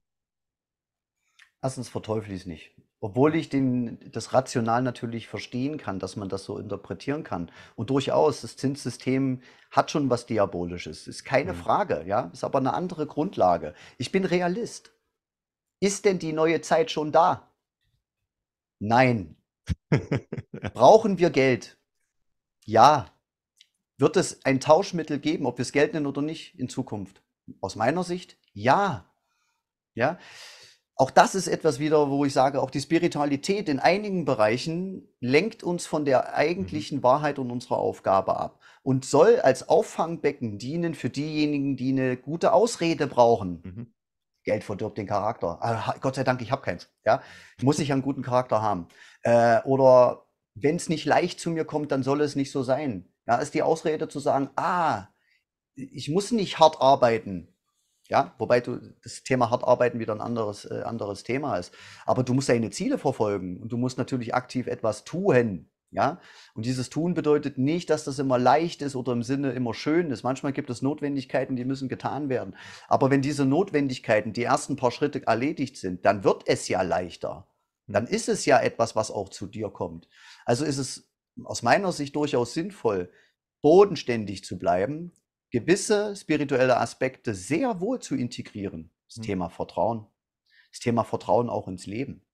Erstens verteufle ich es nicht. Obwohl ich den, das rational natürlich verstehen kann, dass man das so interpretieren kann. Und durchaus, das Zinssystem hat schon was Diabolisches. Ist keine mhm. Frage, ja. Ist aber eine andere Grundlage. Ich bin Realist. Ist denn die neue Zeit schon da? Nein. Brauchen wir Geld? Ja. Wird es ein Tauschmittel geben, ob wir es Geld nennen oder nicht, in Zukunft? Aus meiner Sicht, ja. Ja. Auch das ist etwas wieder, wo ich sage, auch die Spiritualität in einigen Bereichen lenkt uns von der eigentlichen mhm. Wahrheit und unserer Aufgabe ab und soll als Auffangbecken dienen für diejenigen, die eine gute Ausrede brauchen. Mhm. Geld verdirbt den Charakter. Ah, Gott sei Dank, ich habe keins. Ja? Muss ich einen guten Charakter haben. Äh, oder wenn es nicht leicht zu mir kommt, dann soll es nicht so sein. Ja, ist die Ausrede zu sagen, ah, ich muss nicht hart arbeiten. Ja, wobei du das Thema hart arbeiten wieder ein anderes, äh, anderes Thema ist. Aber du musst deine Ziele verfolgen und du musst natürlich aktiv etwas tun. Ja, und dieses Tun bedeutet nicht, dass das immer leicht ist oder im Sinne immer schön ist. Manchmal gibt es Notwendigkeiten, die müssen getan werden. Aber wenn diese Notwendigkeiten, die ersten paar Schritte erledigt sind, dann wird es ja leichter dann ist es ja etwas, was auch zu dir kommt. Also ist es aus meiner Sicht durchaus sinnvoll, bodenständig zu bleiben, gewisse spirituelle Aspekte sehr wohl zu integrieren. Das mhm. Thema Vertrauen, das Thema Vertrauen auch ins Leben,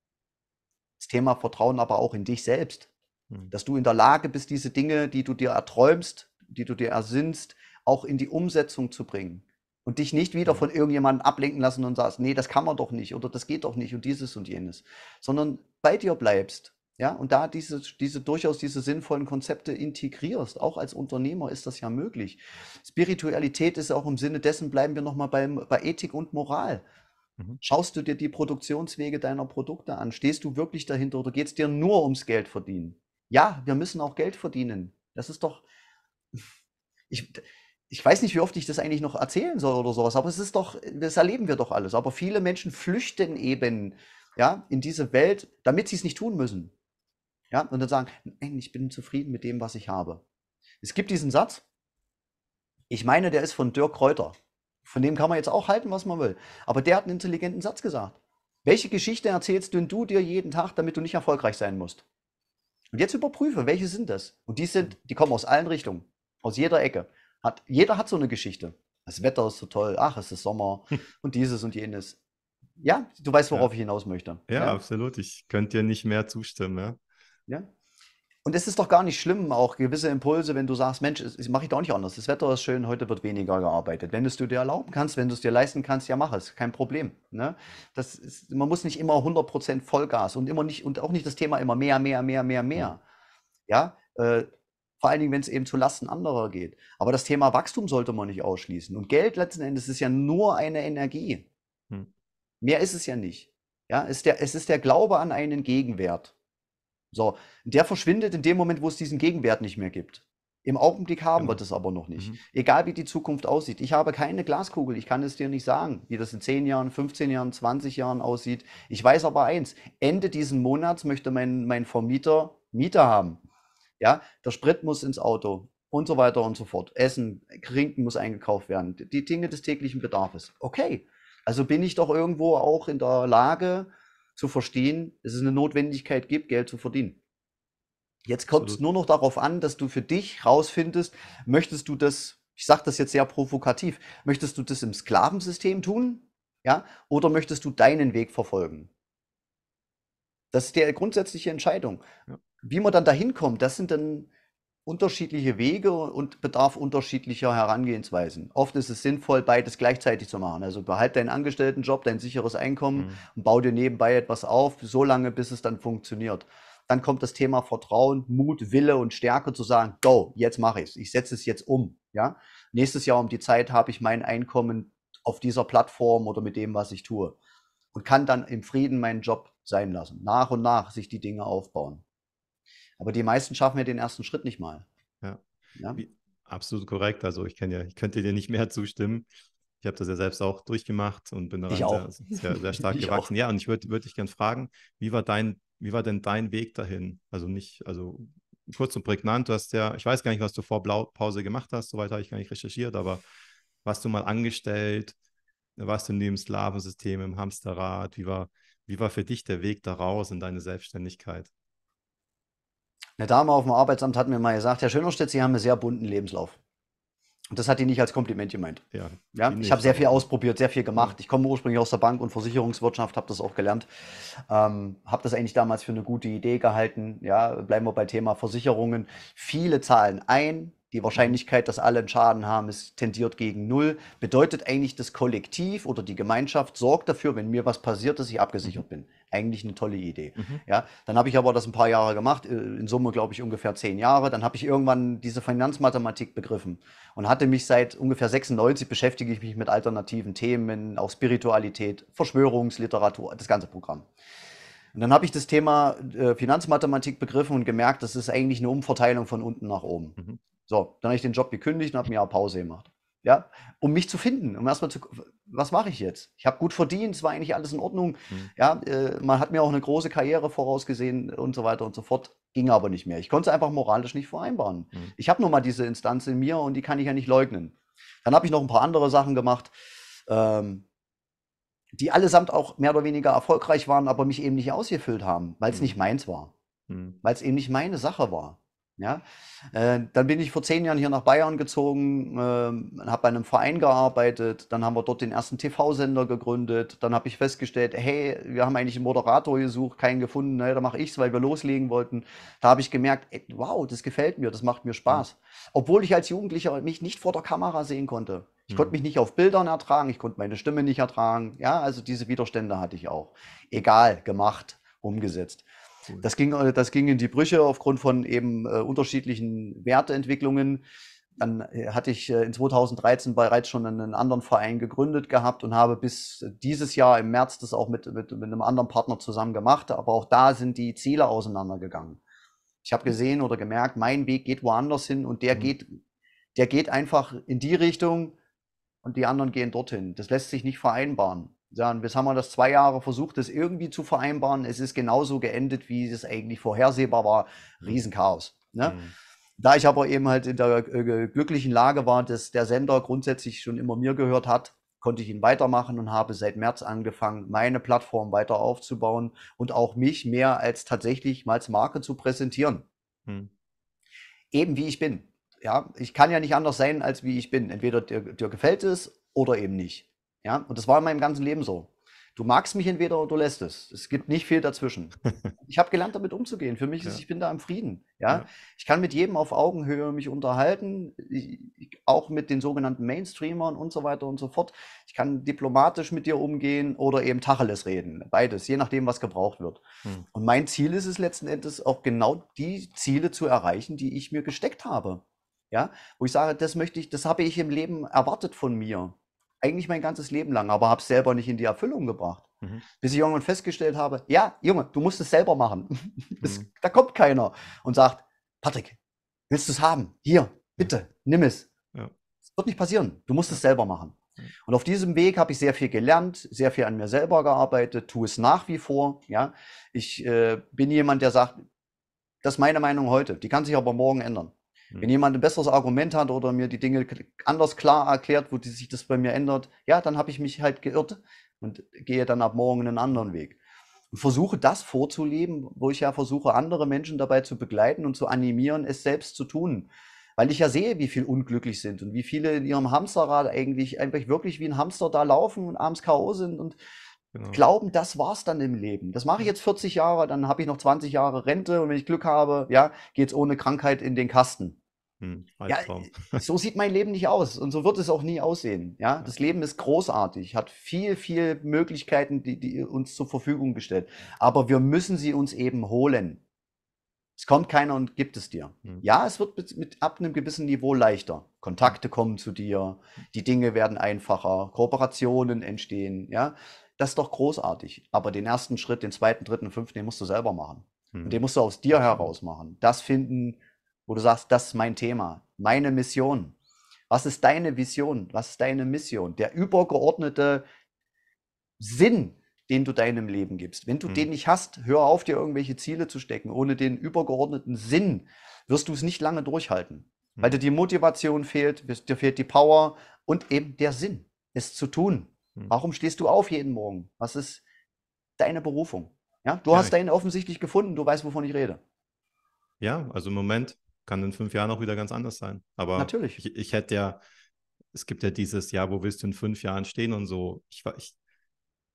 das Thema Vertrauen aber auch in dich selbst, mhm. dass du in der Lage bist, diese Dinge, die du dir erträumst, die du dir ersinnst, auch in die Umsetzung zu bringen und dich nicht wieder mhm. von irgendjemandem ablenken lassen und sagst, nee, das kann man doch nicht oder das geht doch nicht und dieses und jenes, sondern bei dir bleibst. Ja, und da diese, diese durchaus diese sinnvollen Konzepte integrierst, auch als Unternehmer ist das ja möglich. Spiritualität ist auch im Sinne dessen, bleiben wir nochmal bei Ethik und Moral. Mhm. Schaust du dir die Produktionswege deiner Produkte an? Stehst du wirklich dahinter oder geht es dir nur ums Geld verdienen? Ja, wir müssen auch Geld verdienen. Das ist doch, ich, ich weiß nicht, wie oft ich das eigentlich noch erzählen soll oder sowas, aber es ist doch, das erleben wir doch alles. Aber viele Menschen flüchten eben ja, in diese Welt, damit sie es nicht tun müssen. Ja, und dann sagen, nein, ich bin zufrieden mit dem, was ich habe. Es gibt diesen Satz, ich meine, der ist von Dirk Kräuter. Von dem kann man jetzt auch halten, was man will. Aber der hat einen intelligenten Satz gesagt. Welche Geschichte erzählst denn du dir jeden Tag, damit du nicht erfolgreich sein musst? Und jetzt überprüfe, welche sind das? Und die sind, die kommen aus allen Richtungen, aus jeder Ecke. Hat, jeder hat so eine Geschichte. Das Wetter ist so toll, ach, es ist Sommer hm. und dieses und jenes. Ja, du weißt, worauf ja. ich hinaus möchte. Ja, ja, absolut. Ich könnte dir nicht mehr zustimmen. Ja. ja. Und es ist doch gar nicht schlimm, auch gewisse Impulse, wenn du sagst, Mensch, das mache ich doch nicht anders. Das Wetter ist schön, heute wird weniger gearbeitet. Wenn es du dir erlauben kannst, wenn du es dir leisten kannst, ja mach es, kein Problem. Ne? Das ist, man muss nicht immer 100% Vollgas und immer nicht und auch nicht das Thema immer mehr, mehr, mehr, mehr, mehr. Ja, ja? Äh, vor allen Dingen, wenn es eben zu Lasten anderer geht. Aber das Thema Wachstum sollte man nicht ausschließen. Und Geld letzten Endes ist ja nur eine Energie. Hm. Mehr ist es ja nicht. Ja, ist der, es ist der Glaube an einen Gegenwert. So, der verschwindet in dem Moment, wo es diesen Gegenwert nicht mehr gibt. Im Augenblick haben genau. wir das aber noch nicht. Mhm. Egal wie die Zukunft aussieht. Ich habe keine Glaskugel. Ich kann es dir nicht sagen, wie das in 10 Jahren, 15 Jahren, 20 Jahren aussieht. Ich weiß aber eins. Ende diesen Monats möchte mein, mein Vermieter Mieter haben. Ja, der Sprit muss ins Auto und so weiter und so fort. Essen, Trinken muss eingekauft werden. Die Dinge des täglichen Bedarfs. Okay. Also bin ich doch irgendwo auch in der Lage zu verstehen, dass es eine Notwendigkeit gibt, Geld zu verdienen. Jetzt kommt es nur noch darauf an, dass du für dich rausfindest, möchtest du das, ich sage das jetzt sehr provokativ, möchtest du das im Sklavensystem tun? Ja? Oder möchtest du deinen Weg verfolgen? Das ist die grundsätzliche Entscheidung. Ja. Wie man dann dahin kommt, das sind dann unterschiedliche Wege und bedarf unterschiedlicher Herangehensweisen. Oft ist es sinnvoll, beides gleichzeitig zu machen. Also behalte deinen Angestelltenjob, dein sicheres Einkommen mhm. und baue dir nebenbei etwas auf, so lange, bis es dann funktioniert. Dann kommt das Thema Vertrauen, Mut, Wille und Stärke zu sagen, go, jetzt mache ich es, ich setze es jetzt um. Ja? Nächstes Jahr um die Zeit habe ich mein Einkommen auf dieser Plattform oder mit dem, was ich tue und kann dann im Frieden meinen Job sein lassen. Nach und nach sich die Dinge aufbauen. Aber die meisten schaffen ja den ersten Schritt nicht mal. Ja. ja? Wie, absolut korrekt. Also ich kann ja, ich könnte dir nicht mehr zustimmen. Ich habe das ja selbst auch durchgemacht und bin daran sehr, sehr, sehr, stark gewachsen. Auch. Ja, und ich würde würd dich gerne fragen, wie war dein, wie war denn dein Weg dahin? Also nicht, also kurz und prägnant, du hast ja, ich weiß gar nicht, was du vor Blaupause gemacht hast, soweit habe ich gar nicht recherchiert, aber warst du mal angestellt? Warst du in dem Sklavensystem, im Hamsterrad? Wie war, wie war für dich der Weg daraus in deine Selbstständigkeit? Eine Dame auf dem Arbeitsamt hat mir mal gesagt, Herr Schönerstedt, Sie haben einen sehr bunten Lebenslauf. Und das hat die nicht als Kompliment gemeint. Ja, ja? Ich habe sehr viel ausprobiert, sehr viel gemacht. Ich komme ursprünglich aus der Bank- und Versicherungswirtschaft, habe das auch gelernt. Ähm, habe das eigentlich damals für eine gute Idee gehalten. Ja, bleiben wir bei Thema Versicherungen. Viele zahlen ein, die Wahrscheinlichkeit, dass alle einen Schaden haben, ist tendiert gegen null. Bedeutet eigentlich, das Kollektiv oder die Gemeinschaft sorgt dafür, wenn mir was passiert, dass ich abgesichert mhm. bin. Eigentlich eine tolle Idee. Mhm. Ja, dann habe ich aber das ein paar Jahre gemacht, äh, in Summe glaube ich ungefähr zehn Jahre. Dann habe ich irgendwann diese Finanzmathematik begriffen und hatte mich seit ungefähr 96 beschäftige ich mich mit alternativen Themen, auch Spiritualität, Verschwörungsliteratur, das ganze Programm. Und dann habe ich das Thema äh, Finanzmathematik begriffen und gemerkt, das ist eigentlich eine Umverteilung von unten nach oben. Mhm. So, dann habe ich den Job gekündigt und habe mir Jahr Pause gemacht. Ja, um mich zu finden, um erstmal zu, was mache ich jetzt? Ich habe gut verdient, es war eigentlich alles in Ordnung. Mhm. Ja, äh, man hat mir auch eine große Karriere vorausgesehen und so weiter und so fort. Ging aber nicht mehr. Ich konnte es einfach moralisch nicht vereinbaren. Mhm. Ich habe nur mal diese Instanz in mir und die kann ich ja nicht leugnen. Dann habe ich noch ein paar andere Sachen gemacht, ähm, die allesamt auch mehr oder weniger erfolgreich waren, aber mich eben nicht ausgefüllt haben, weil es mhm. nicht meins war. Mhm. Weil es eben nicht meine Sache war. Ja? Äh, dann bin ich vor zehn Jahren hier nach Bayern gezogen, äh, habe bei einem Verein gearbeitet, dann haben wir dort den ersten TV-Sender gegründet, dann habe ich festgestellt, hey, wir haben eigentlich einen Moderator gesucht, keinen gefunden, naja, da mache ich es, weil wir loslegen wollten. Da habe ich gemerkt, ey, wow, das gefällt mir, das macht mir Spaß. Mhm. Obwohl ich als Jugendlicher mich nicht vor der Kamera sehen konnte. Ich mhm. konnte mich nicht auf Bildern ertragen, ich konnte meine Stimme nicht ertragen. Ja, also diese Widerstände hatte ich auch. Egal, gemacht, umgesetzt. Cool. Das, ging, äh, das ging in die Brüche aufgrund von eben äh, unterschiedlichen Wertentwicklungen. Dann äh, hatte ich äh, in 2013 bereits schon einen anderen Verein gegründet gehabt und habe bis dieses Jahr im März das auch mit, mit, mit einem anderen Partner zusammen gemacht. Aber auch da sind die Ziele auseinandergegangen. Ich habe hm. gesehen oder gemerkt, mein Weg geht woanders hin und der mhm. geht, der geht einfach in die Richtung und die anderen gehen dorthin. Das lässt sich nicht vereinbaren. Dann, jetzt haben wir das zwei Jahre versucht, das irgendwie zu vereinbaren. Es ist genauso geendet, wie es eigentlich vorhersehbar war. Mhm. Riesenchaos. Ne? Mhm. Da ich aber eben halt in der äh, glücklichen Lage war, dass der Sender grundsätzlich schon immer mir gehört hat, konnte ich ihn weitermachen und habe seit März angefangen, meine Plattform weiter aufzubauen und auch mich mehr als tatsächlich mal als Marke zu präsentieren. Mhm. Eben wie ich bin. Ja, ich kann ja nicht anders sein, als wie ich bin. Entweder dir, dir gefällt es oder eben nicht. Ja, und das war in meinem ganzen Leben so. Du magst mich entweder oder du lässt es. Es gibt nicht viel dazwischen. ich habe gelernt, damit umzugehen. Für mich ist, ja. ich bin da im Frieden. Ja? ja? ich kann mit jedem auf Augenhöhe mich unterhalten, ich, ich, auch mit den sogenannten Mainstreamern und so weiter und so fort. Ich kann diplomatisch mit dir umgehen oder eben Tacheles reden. Beides, je nachdem, was gebraucht wird. Hm. Und mein Ziel ist es letzten Endes auch genau die Ziele zu erreichen, die ich mir gesteckt habe. Ja, wo ich sage, das möchte ich, das habe ich im Leben erwartet von mir eigentlich mein ganzes Leben lang, aber habe es selber nicht in die Erfüllung gebracht. Mhm. Bis ich irgendwann festgestellt habe, ja, Junge, du musst es selber machen. Das, mhm. Da kommt keiner und sagt, Patrick, willst du es haben? Hier, bitte, nimm es. Ja. wird nicht passieren. Du musst es selber machen. Und auf diesem Weg habe ich sehr viel gelernt, sehr viel an mir selber gearbeitet, tue es nach wie vor. Ja, ich äh, bin jemand, der sagt, das ist meine Meinung heute, die kann sich aber morgen ändern. Wenn mhm. jemand ein besseres Argument hat oder mir die Dinge anders klar erklärt, wo die, sich das bei mir ändert, ja, dann habe ich mich halt geirrt und gehe dann ab morgen einen anderen Weg. Und versuche das vorzuleben, wo ich ja versuche, andere Menschen dabei zu begleiten und zu animieren, es selbst zu tun. Weil ich ja sehe, wie viel unglücklich sind und wie viele in ihrem Hamsterrad eigentlich einfach wirklich wie ein Hamster da laufen und abends K.O. sind und Genau. glauben, das war's dann im Leben. Das mache ich mhm. jetzt 40 Jahre, dann habe ich noch 20 Jahre Rente und wenn ich Glück habe, ja, geht's ohne Krankheit in den Kasten. Hm, ja, äh, so sieht mein Leben nicht aus und so wird es auch nie aussehen. Ja, das Leben ist großartig, hat viel, viel Möglichkeiten, die, die, uns zur Verfügung gestellt. Aber wir müssen sie uns eben holen. Es kommt keiner und gibt es dir. Hm. Ja, es wird mit, mit, ab einem gewissen Niveau leichter. Kontakte hm. kommen zu dir, die Dinge werden einfacher, Kooperationen entstehen. Ja, das ist doch großartig. Aber den ersten Schritt, den zweiten, dritten, fünften, den musst du selber machen. Hm. Und den musst du aus dir heraus machen. Das finden wo du sagst, das ist mein Thema, meine Mission. Was ist deine Vision? Was ist deine Mission? Der übergeordnete Sinn, den du deinem Leben gibst. Wenn du mhm. den nicht hast, hör auf, dir irgendwelche Ziele zu stecken. Ohne den übergeordneten Sinn wirst du es nicht lange durchhalten, mhm. weil dir die Motivation fehlt, dir fehlt die Power und eben der Sinn, es zu tun. Mhm. Warum stehst du auf jeden Morgen? Was ist deine Berufung? Ja, du ja, hast deinen offensichtlich gefunden, du weißt, wovon ich rede. Ja, also im Moment kann in fünf Jahren auch wieder ganz anders sein. Aber Natürlich. Ich, ich hätte ja, es gibt ja dieses Jahr, wo willst du in fünf Jahren stehen und so. Ich, ich,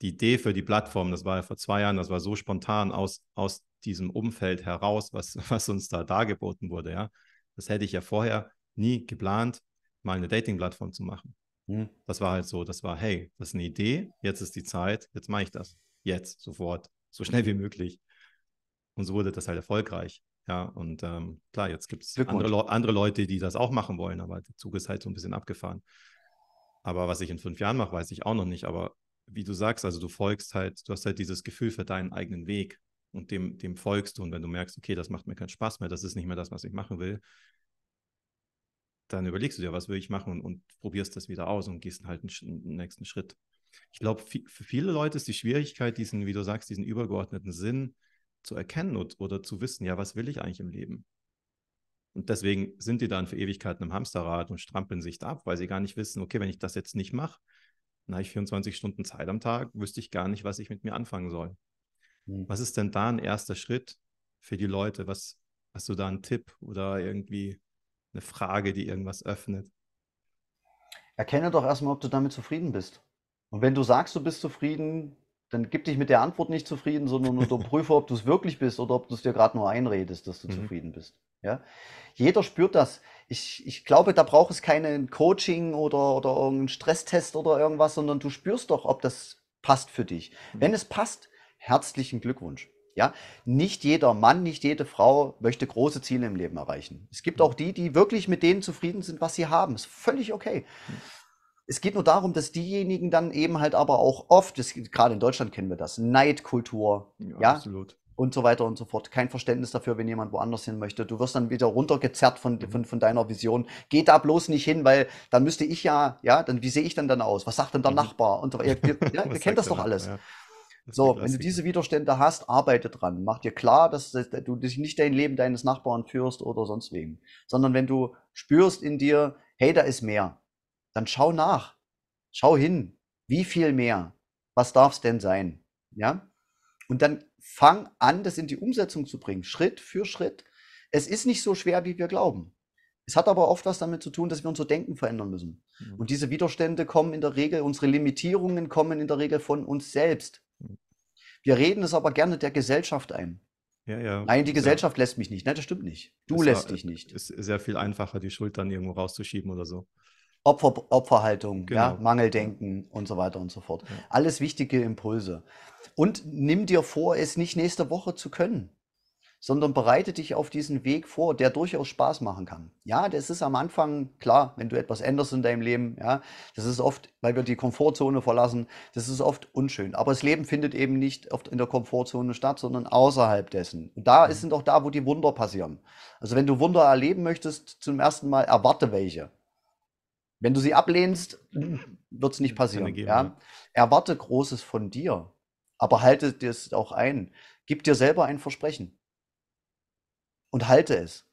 die Idee für die Plattform, das war ja vor zwei Jahren, das war so spontan aus, aus diesem Umfeld heraus, was, was uns da dargeboten wurde, ja. Das hätte ich ja vorher nie geplant, mal eine Dating-Plattform zu machen. Hm. Das war halt so, das war, hey, das ist eine Idee, jetzt ist die Zeit, jetzt mache ich das. Jetzt, sofort, so schnell wie möglich. Und so wurde das halt erfolgreich. Ja, und ähm, klar, jetzt gibt es andere, Le andere, Leute, die das auch machen wollen, aber der Zug ist halt so ein bisschen abgefahren. Aber was ich in fünf Jahren mache, weiß ich auch noch nicht. Aber wie du sagst, also du folgst halt, du hast halt dieses Gefühl für deinen eigenen Weg und dem, dem folgst du. Und wenn du merkst, okay, das macht mir keinen Spaß mehr, das ist nicht mehr das, was ich machen will, dann überlegst du dir, was will ich machen und, und probierst das wieder aus und gehst halt einen, einen nächsten Schritt. Ich glaube, für viele Leute ist die Schwierigkeit, diesen, wie du sagst, diesen übergeordneten Sinn zu erkennen und, oder zu wissen, ja, was will ich eigentlich im Leben? Und deswegen sind die dann für Ewigkeiten im Hamsterrad und strampeln sich da ab, weil sie gar nicht wissen, okay, wenn ich das jetzt nicht mache, dann habe ich 24 Stunden Zeit am Tag, wüsste ich gar nicht, was ich mit mir anfangen soll. Mhm. Was ist denn da ein erster Schritt für die Leute? Was hast du da einen Tipp oder irgendwie eine Frage, die irgendwas öffnet? Erkenne doch erstmal, ob du damit zufrieden bist. Und wenn du sagst, du bist zufrieden, dann gib dich mit der Antwort nicht zufrieden, sondern unterprüfe, ob du es wirklich bist oder ob du es dir gerade nur einredest, dass du mhm. zufrieden bist. Ja? Jeder spürt das. Ich, ich glaube, da braucht es keinen Coaching oder, oder irgendeinen Stresstest oder irgendwas, sondern du spürst doch, ob das passt für dich. Mhm. Wenn es passt, herzlichen Glückwunsch. Ja, nicht jeder Mann, nicht jede Frau möchte große Ziele im Leben erreichen. Es gibt mhm. auch die, die wirklich mit denen zufrieden sind, was sie haben. Ist völlig okay. Mhm es geht nur darum, dass diejenigen dann eben halt aber auch oft, das, gerade in Deutschland kennen wir das, Neidkultur, ja, ja, absolut. und so weiter und so fort. Kein Verständnis dafür, wenn jemand woanders hin möchte. Du wirst dann wieder runtergezerrt von, mhm. von, von, deiner Vision. Geh da bloß nicht hin, weil dann müsste ich ja, ja, dann wie sehe ich dann dann aus? Was sagt denn der mhm. Nachbar? Und so, ja, ihr, ja, ihr kennt das doch alles. Ja. so, wenn du diese Widerstände hast, arbeite dran. Mach dir klar, dass, du dich nicht dein Leben deines Nachbarn führst oder sonst wegen. sondern wenn du spürst in dir, hey, da ist mehr dann schau nach. Schau hin. Wie viel mehr? Was darf es denn sein? Ja? Und dann fang an, das in die Umsetzung zu bringen, Schritt für Schritt. Es ist nicht so schwer, wie wir glauben. Es hat aber oft was damit zu tun, dass wir unser Denken verändern müssen. Mhm. Und diese Widerstände kommen in der Regel, unsere Limitierungen kommen in der Regel von uns selbst. Mhm. Wir reden es aber gerne der Gesellschaft ein. Ja, ja. Nein, die Gesellschaft ja. lässt mich nicht. Nein, das stimmt nicht. Du es lässt war, dich nicht. Es ist sehr viel einfacher, die Schuld dann irgendwo rauszuschieben oder so. Opfer, Opferhaltung, genau. ja, Mangeldenken und so weiter und so fort. Ja. Alles wichtige Impulse. Und nimm dir vor, es nicht nächste Woche zu können, sondern bereite dich auf diesen Weg vor, der durchaus Spaß machen kann. Ja, das ist am Anfang klar, wenn du etwas änderst in deinem Leben, ja, das ist oft, weil wir die Komfortzone verlassen, das ist oft unschön. Aber das Leben findet eben nicht oft in der Komfortzone statt, sondern außerhalb dessen. Und da mhm. sind auch da, wo die Wunder passieren. Also wenn du Wunder erleben möchtest, zum ersten Mal erwarte welche. Wenn du sie ablehnst, mhm. wird es nicht passieren. Geben, ja? ja? Erwarte Großes von dir, aber halte es auch ein. Gib dir selber ein Versprechen und halte es.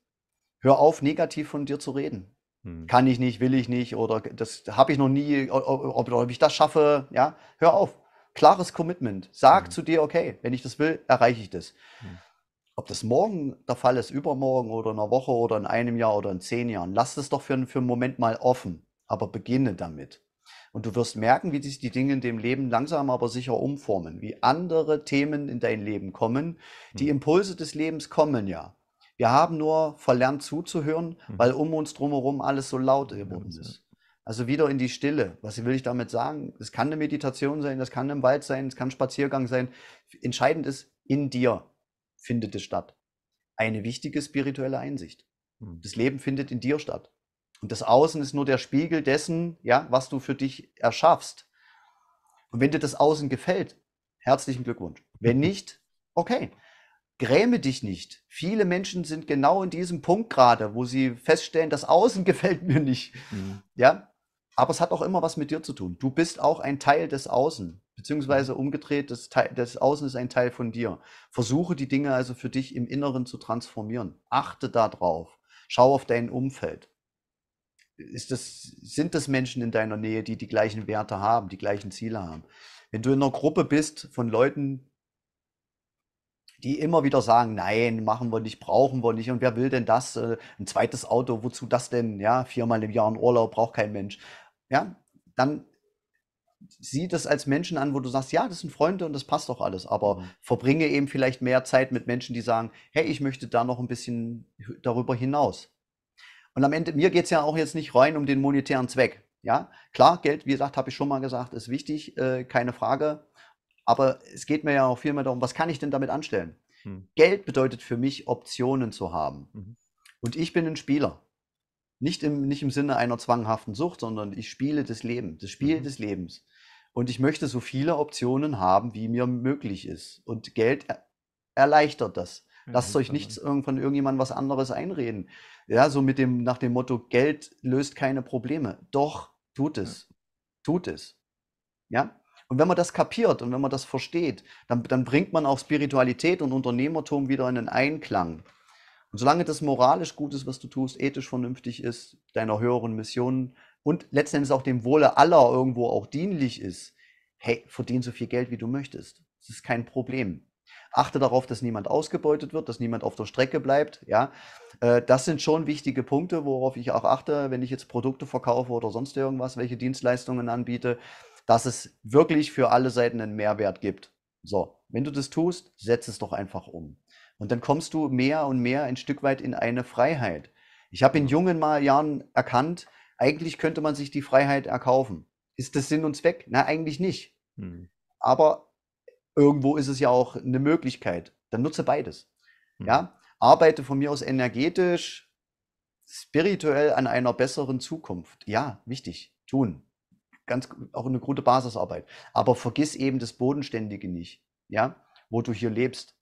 Hör auf, negativ von dir zu reden. Hm. Kann ich nicht, will ich nicht oder das habe ich noch nie, ob, ob, ich das schaffe. Ja, hör auf. Klares Commitment. Sag hm. zu dir, okay, wenn ich das will, erreiche ich das. Hm. Ob das morgen der Fall ist, übermorgen oder in einer Woche oder in einem Jahr oder in zehn Jahren, lass es doch für, für einen Moment mal offen aber beginne damit. Und du wirst merken, wie sich die Dinge in dem Leben langsam aber sicher umformen, wie andere Themen in dein Leben kommen. Die mhm. Impulse des Lebens kommen ja. Wir haben nur verlernt zuzuhören, mhm. weil um uns drumherum alles so laut geworden ist. Also wieder in die Stille. Was will ich damit sagen? Es kann eine Meditation sein, es kann im Wald sein, es kann ein Spaziergang sein. Entscheidend ist, in dir findet es statt. Eine wichtige spirituelle Einsicht. Mhm. Das Leben findet in dir statt. Und das Außen ist nur der Spiegel dessen, ja, was du für dich erschaffst. Und wenn dir das Außen gefällt, herzlichen Glückwunsch. Wenn nicht, okay. Gräme dich nicht. Viele Menschen sind genau in diesem Punkt gerade, wo sie feststellen, das Außen gefällt mir nicht. Mhm. Ja, aber es hat auch immer was mit dir zu tun. Du bist auch ein Teil des Außen, beziehungsweise mhm. umgedreht, das, Teil, das Außen ist ein Teil von dir. Versuche die Dinge also für dich im Inneren zu transformieren. Achte darauf. Schau auf dein Umfeld ist das, sind das Menschen in deiner Nähe, die die gleichen Werte haben, die gleichen Ziele haben. Wenn du in einer Gruppe bist von Leuten, die immer wieder sagen, nein, machen wir nicht, brauchen wir nicht und wer will denn das? Äh, ein zweites Auto, wozu das denn? Ja, viermal im Jahr in Urlaub braucht kein Mensch. Ja, dann sieh das als Menschen an, wo du sagst, ja, das sind Freunde und das passt doch alles, aber mhm. verbringe eben vielleicht mehr Zeit mit Menschen, die sagen, hey, ich möchte da noch ein bisschen darüber hinaus. Und am Ende, mir geht es ja auch jetzt nicht rein um den monetären Zweck. Ja, klar, Geld, wie gesagt, habe ich schon mal gesagt, ist wichtig, äh, keine Frage. Aber es geht mir ja auch vielmehr darum, was kann ich denn damit anstellen? Hm. Geld bedeutet für mich, Optionen zu haben. Mhm. Und ich bin ein Spieler. Nicht im, nicht im Sinne einer zwanghaften Sucht, sondern ich spiele das Leben, das Spiel mhm. des Lebens. Und ich möchte so viele Optionen haben, wie mir möglich ist. Und Geld er erleichtert das. Lasst ja, euch nichts von irgendjemandem was anderes einreden. Ja, so mit dem, nach dem Motto, Geld löst keine Probleme. Doch, tut es. Ja. Tut es. Ja? Und wenn man das kapiert und wenn man das versteht, dann, dann bringt man auch Spiritualität und Unternehmertum wieder in den Einklang. Und solange das moralisch gut ist, was du tust, ethisch vernünftig ist, deiner höheren Mission und letztendlich auch dem Wohle aller irgendwo auch dienlich ist, hey, verdien so viel Geld, wie du möchtest. Das ist kein Problem achte darauf, dass niemand ausgebeutet wird, dass niemand auf der Strecke bleibt. Ja, äh, das sind schon wichtige Punkte, worauf ich auch achte, wenn ich jetzt Produkte verkaufe oder sonst irgendwas, welche Dienstleistungen anbiete, dass es wirklich für alle Seiten einen Mehrwert gibt. So, wenn du das tust, setz es doch einfach um. Und dann kommst du mehr und mehr ein Stück weit in eine Freiheit. Ich habe in jungen Jahren erkannt, eigentlich könnte man sich die Freiheit erkaufen. Ist das Sinn und Zweck? Na, eigentlich nicht. Mhm. Aber irgendwo ist es ja auch eine Möglichkeit. Dann nutze beides. Mhm. Ja, arbeite von mir aus energetisch, spirituell an einer besseren Zukunft. Ja, wichtig, tun. Ganz auch eine gute Basisarbeit. Aber vergiss eben das Bodenständige nicht, ja, wo du hier lebst.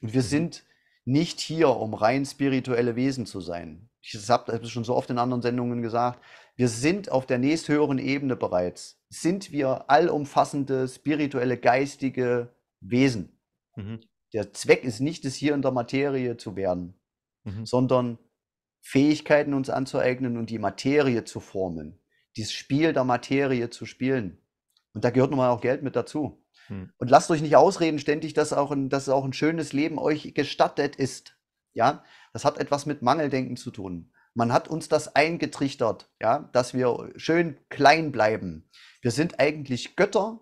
Und wir mhm. sind nicht hier, um rein spirituelle Wesen zu sein. Ich habe das schon so oft in anderen Sendungen gesagt. Wir sind auf der nächsthöheren Ebene bereits. Sind wir allumfassende, spirituelle, geistige Wesen. Mhm. Der Zweck ist nicht, es hier in der Materie zu werden, mhm. sondern Fähigkeiten uns anzueignen und die Materie zu formen, dieses Spiel der Materie zu spielen. Und da gehört nochmal auch Geld mit dazu. Mhm. Und lasst euch nicht ausreden ständig, dass auch, ein, dass auch ein schönes Leben euch gestattet ist. Ja, das hat etwas mit Mangeldenken zu tun. Man hat uns das eingetrichtert, ja, dass wir schön klein bleiben. Wir sind eigentlich Götter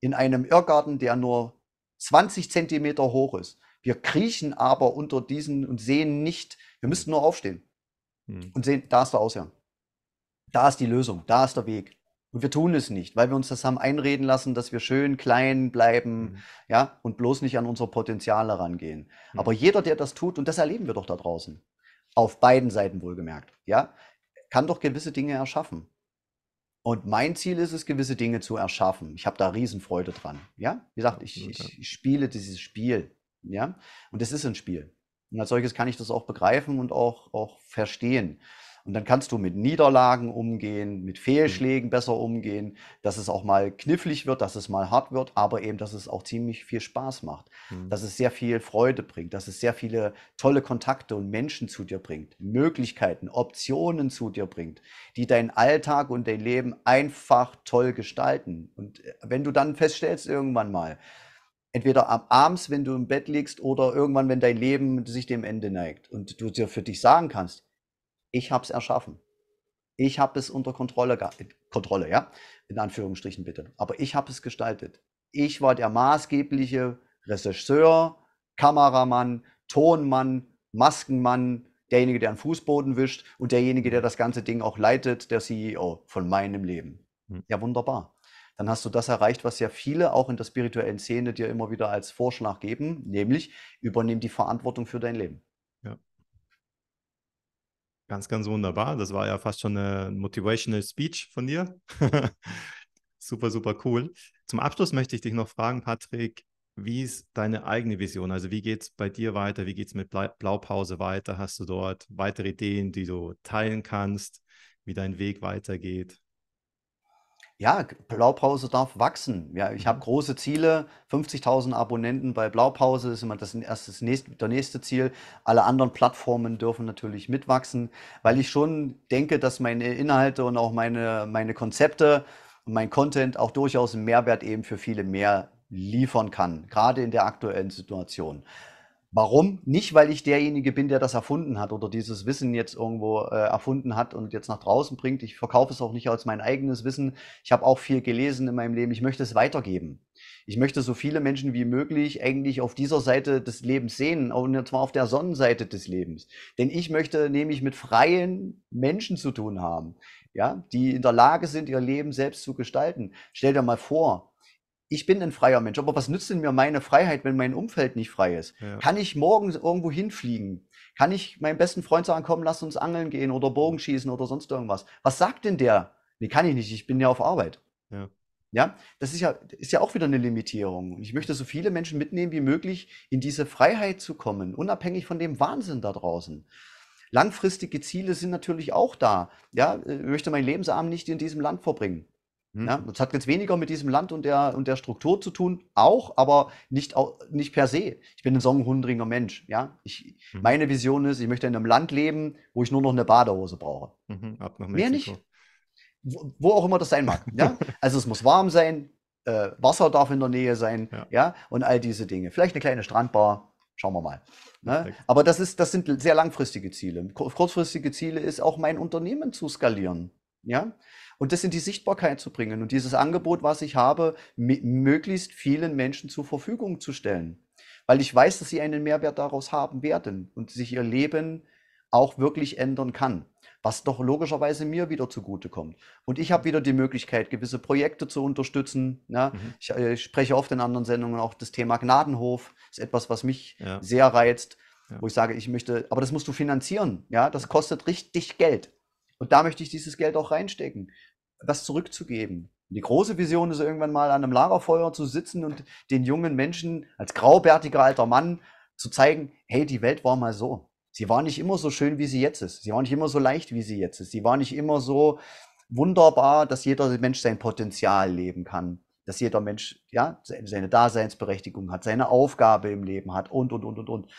in einem Irrgarten, der nur 20 Zentimeter hoch ist. Wir kriechen aber unter diesen und sehen nicht. Wir müssen nur aufstehen hm. und sehen, da ist der Ausgang. Da ist die Lösung, da ist der Weg. Und wir tun es nicht, weil wir uns das haben einreden lassen, dass wir schön klein bleiben, mhm. ja, und bloß nicht an unser Potenzial herangehen. Mhm. Aber jeder, der das tut, und das erleben wir doch da draußen, auf beiden Seiten wohlgemerkt. Ja? Kann doch gewisse Dinge erschaffen. Und mein Ziel ist es, gewisse Dinge zu erschaffen. Ich habe da Riesenfreude dran. Ja, wie gesagt, ich, ich, ich spiele dieses Spiel. Ja, und es ist ein Spiel. Und als solches kann ich das auch begreifen und auch, auch verstehen. Und dann kannst du mit Niederlagen umgehen, mit mhm. Fehlschlägen besser umgehen, dass es auch mal knifflig wird, dass es mal hart wird, aber eben, dass es auch ziemlich viel Spaß macht, mhm. dass es sehr viel Freude bringt, dass es sehr viele tolle Kontakte und Menschen zu dir bringt, Möglichkeiten, Optionen zu dir bringt, die deinen Alltag und dein Leben einfach toll gestalten. Und äh, wenn du dann feststellst irgendwann mal, entweder ab abends, wenn du im Bett liegst, oder irgendwann, wenn dein Leben sich dem Ende neigt und du dir für dich sagen kannst, ich habe es erschaffen. Ich habe es unter Kontrolle, äh, Kontrolle, ja, in Anführungsstrichen bitte. Aber ich habe es gestaltet. Ich war der maßgebliche Regisseur, Kameramann, Tonmann, Maskenmann, derjenige, der einen Fußboden wischt und derjenige, der das ganze Ding auch leitet, der CEO von meinem Leben. Hm. Ja, wunderbar. Dann hast du das erreicht, was ja viele auch in der spirituellen Szene dir immer wieder als Vorschlag geben, nämlich übernimm die Verantwortung für dein Leben. Ganz, ganz wunderbar. Das war ja fast schon äh, eine motivational Speech von dir. super, super cool. Zum Abschluss möchte ich dich noch fragen, Patrick, wie ist deine eigene Vision? Also wie geht es bei dir weiter? Wie geht es mit Blaupause weiter? Hast du dort weitere Ideen, die du teilen kannst, wie dein Weg weitergeht? Ja, Blaupause darf wachsen. Ja, ich habe mhm. große Ziele, 50.000 Abonnenten bei Blaupause ist immer das, erst das nächste, der nächste Ziel. Alle anderen Plattformen dürfen natürlich mitwachsen, weil ich schon denke, dass meine Inhalte und auch meine, meine Konzepte und mein Content auch durchaus einen Mehrwert eben für viele mehr liefern kann, gerade in der aktuellen Situation. Warum? Nicht, weil ich derjenige bin, der das erfunden hat oder dieses Wissen jetzt irgendwo äh, erfunden hat und jetzt nach draußen bringt. Ich verkaufe es auch nicht als mein eigenes Wissen. Ich habe auch viel gelesen in meinem Leben. Ich möchte es weitergeben. Ich möchte so viele Menschen wie möglich eigentlich auf dieser Seite des Lebens sehen, und zwar auf der Sonnenseite des Lebens. Denn ich möchte nämlich mit freien Menschen zu tun haben, ja, die in der Lage sind, ihr Leben selbst zu gestalten. Stell dir mal vor, ich bin ein freier Mensch, aber was nützt denn mir meine Freiheit, wenn mein Umfeld nicht frei ist? Ja. Kann ich morgens irgendwo hinfliegen? Kann ich meinen besten Freund sagen, komm, lass uns angeln gehen oder Bogenschießen oder sonst irgendwas? Was sagt denn der? Nee, kann ich nicht, ich bin ja auf Arbeit. Ja. Ja, das ist ja, ist ja auch wieder eine Limitierung. Und ich möchte so viele Menschen mitnehmen wie möglich, in diese Freiheit zu kommen, unabhängig von dem Wahnsinn da draußen. Langfristige Ziele sind natürlich auch da. Ja, äh, ich möchte mein Lebensabend nicht in diesem Land verbringen. Ja, mhm. das hat jetzt weniger mit diesem Land und der, und der Struktur zu tun, auch, aber nicht, auch, nicht per se. Ich bin ein Sonnenhundringer Mensch. Ja? Ich, hm. Meine Vision ist, ich möchte in einem Land leben, wo ich nur noch eine Badehose brauche. Mhm, ab nach Mehr nicht. Wo, wo, auch immer das sein mag. Ja? Also es muss warm sein, äh, Wasser darf in der Nähe sein, ja. ja. und all diese Dinge. Vielleicht eine kleine Strandbar, schauen wir mal. Ne? Aber das, ist, das sind sehr langfristige Ziele. Kurzfristige Ziele ist auch mein Unternehmen zu skalieren. Ja? Und das in die Sichtbarkeit zu bringen und dieses Angebot, was ich habe, möglichst vielen Menschen zur Verfügung zu stellen. Weil ich weiß, dass sie einen Mehrwert daraus haben werden und sich ihr Leben auch wirklich ändern kann, was doch logischerweise mir wieder zugutekommt. Und ich habe wieder die Möglichkeit, gewisse Projekte zu unterstützen. Ne? Mhm. Ich, äh, ich spreche oft in anderen Sendungen auch das Thema Gnadenhof, ist etwas, was mich ja. sehr reizt, ja. wo ich sage, ich möchte, aber das musst du finanzieren. Ja, das kostet richtig Geld. Und da möchte ich dieses Geld auch reinstecken, das zurückzugeben. Die große Vision ist irgendwann mal an einem Lagerfeuer zu sitzen und den jungen Menschen als graubärtiger alter Mann zu zeigen, hey, die Welt war mal so. Sie war nicht immer so schön, wie sie jetzt ist. Sie war nicht immer so leicht, wie sie jetzt ist. Sie war nicht immer so wunderbar, dass jeder Mensch sein Potenzial leben kann. Dass jeder Mensch, ja, seine Daseinsberechtigung hat, seine Aufgabe im Leben hat und, und, und, und, und.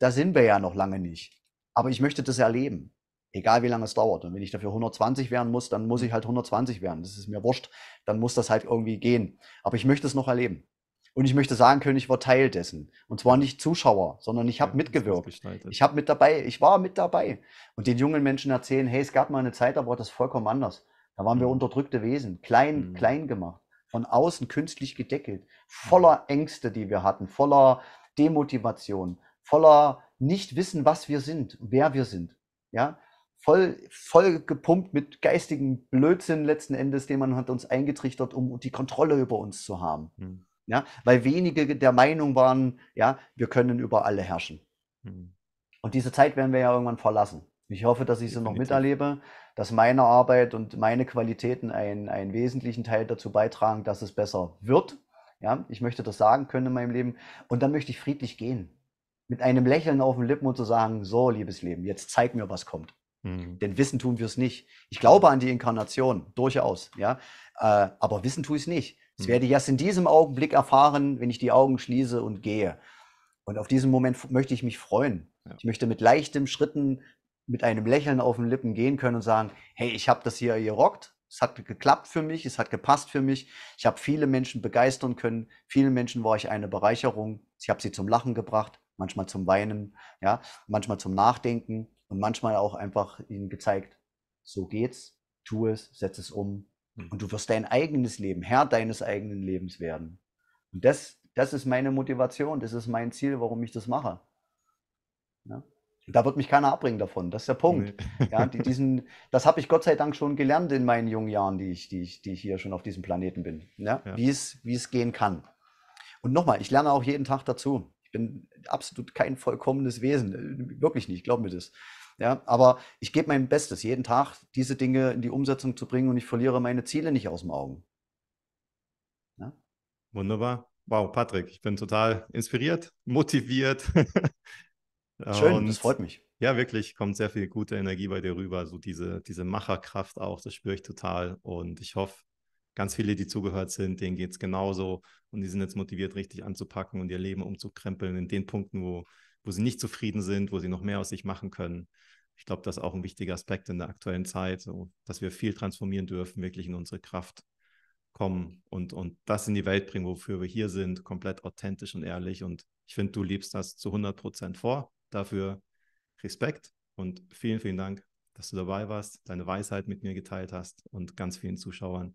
Da sind wir ja noch lange nicht. Aber ich möchte das erleben. Egal wie lange es dauert. Und wenn ich dafür 120 werden muss, dann muss ich halt 120 werden. Das ist mir wurscht. Dann muss das halt irgendwie gehen. Aber ich möchte es noch erleben. Und ich möchte sagen können, ich war Teil dessen. Und zwar nicht Zuschauer, sondern ich habe ja, mitgewirkt. Ich habe mit dabei, ich war mit dabei. Und den jungen Menschen erzählen, hey, es gab mal eine Zeit, da war das vollkommen anders. Da waren wir mhm. unterdrückte Wesen, klein, mhm. klein gemacht, von außen künstlich gedeckelt, mhm. voller Ängste, die wir hatten, voller Demotivation, voller nicht wissen, was wir sind, wer wir sind. Ja, voll, voll gepumpt mit geistigen Blödsinn letzten Endes, den man hat uns eingetrichtert, um die Kontrolle über uns zu haben. Mhm. Ja, weil wenige der Meinung waren, ja, wir können über alle herrschen. Mhm. Und diese Zeit werden wir ja irgendwann verlassen. Ich hoffe, dass ich sie noch miterlebe, dass meine Arbeit und meine Qualitäten einen, einen wesentlichen Teil dazu beitragen, dass es besser wird. Ja, ich möchte das sagen können in meinem Leben. Und dann möchte ich friedlich gehen. Mit einem Lächeln auf den Lippen und zu sagen, so, liebes Leben, jetzt zeig mir, was kommt. Mhm. Denn wissen tun wir es nicht. Ich glaube an die Inkarnation, durchaus, ja. Äh, aber wissen tue ich es nicht. Das mhm. werde ich erst in diesem Augenblick erfahren, wenn ich die Augen schließe und gehe. Und auf diesen Moment möchte ich mich freuen. Ja. Ich möchte mit leichtem Schritten, mit einem Lächeln auf den Lippen gehen können und sagen, hey, ich habe das hier gerockt, es hat geklappt für mich, es hat gepasst für mich. Ich habe viele Menschen begeistern können. Vielen Menschen war ich eine Bereicherung. Ich habe sie zum Lachen gebracht, manchmal zum Weinen, ja, manchmal zum Nachdenken und manchmal auch einfach ihnen gezeigt, so geht's, tu es, setz es um mhm. und du wirst dein eigenes Leben, Herr deines eigenen Lebens werden. Und das, das ist meine Motivation, das ist mein Ziel, warum ich das mache. Ja? Da wird mich keiner abbringen davon, das ist der Punkt. Nee. Ja, die, diesen, das habe ich Gott sei Dank schon gelernt in meinen jungen Jahren, die ich, die ich, die ich hier schon auf diesem Planeten bin, ja? ja. Wie, es, wie es gehen kann. Und nochmal, ich lerne auch jeden Tag dazu bin absolut kein vollkommenes Wesen, äh, wirklich nicht, glaub mir das. Ja, aber ich gebe mein Bestes, jeden Tag diese Dinge in die Umsetzung zu bringen und ich verliere meine Ziele nicht aus dem Augen. Ja? Wunderbar. Wow, Patrick, ich bin total inspiriert, motiviert. Schön, und das freut mich. Ja, wirklich, kommt sehr viel gute Energie bei dir rüber, so diese, diese Macherkraft auch, das spüre ich total. Und ich hoffe, ganz viele, die zugehört sind, denen geht es genauso und die sind jetzt motiviert, richtig anzupacken und ihr Leben umzukrempeln in den Punkten, wo, wo sie nicht zufrieden sind, wo sie noch mehr aus sich machen können. Ich glaube, das ist auch ein wichtiger Aspekt in der aktuellen Zeit, so, dass wir viel transformieren dürfen, wirklich in unsere Kraft kommen und, und das in die Welt bringen, wofür wir hier sind, komplett authentisch und ehrlich. Und ich finde, du liebst das zu 100 Prozent vor. Dafür Respekt und vielen, vielen Dank, dass du dabei warst, deine Weisheit mit mir geteilt hast und ganz vielen Zuschauern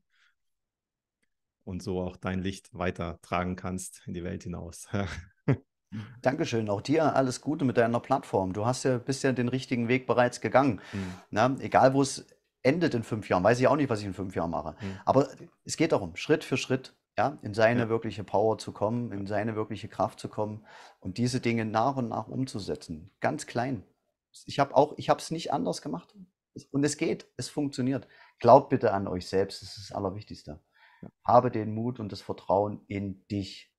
und so auch dein Licht weitertragen kannst in die Welt hinaus. Dankeschön, auch dir alles Gute mit deiner Plattform. Du hast ja, bist ja den richtigen Weg bereits gegangen. Mhm. Na, ne? egal wo es endet in fünf Jahren, weiß ich auch nicht, was ich in fünf Jahren mache. Mhm. Aber es geht darum, Schritt für Schritt ja, in seine ja. wirkliche Power zu kommen, in seine wirkliche Kraft zu kommen und diese Dinge nach und nach umzusetzen. Ganz klein. Ich habe auch, ich habe es nicht anders gemacht. Und es geht, es funktioniert. Glaubt bitte an euch selbst, das ist das Allerwichtigste. Habe den Mut und das Vertrauen in dich.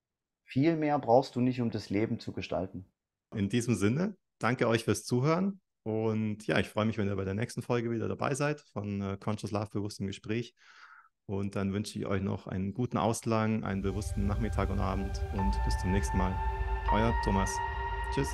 Viel mehr brauchst du nicht, um das Leben zu gestalten. In diesem Sinne, danke euch fürs Zuhören. Und ja, ich freue mich, wenn ihr bei der nächsten Folge wieder dabei seid von äh, Conscious Love bewusstem Gespräch. Und dann wünsche ich euch noch einen guten Ausklang, einen bewussten Nachmittag und Abend und bis zum nächsten Mal. Euer Thomas. Tschüss.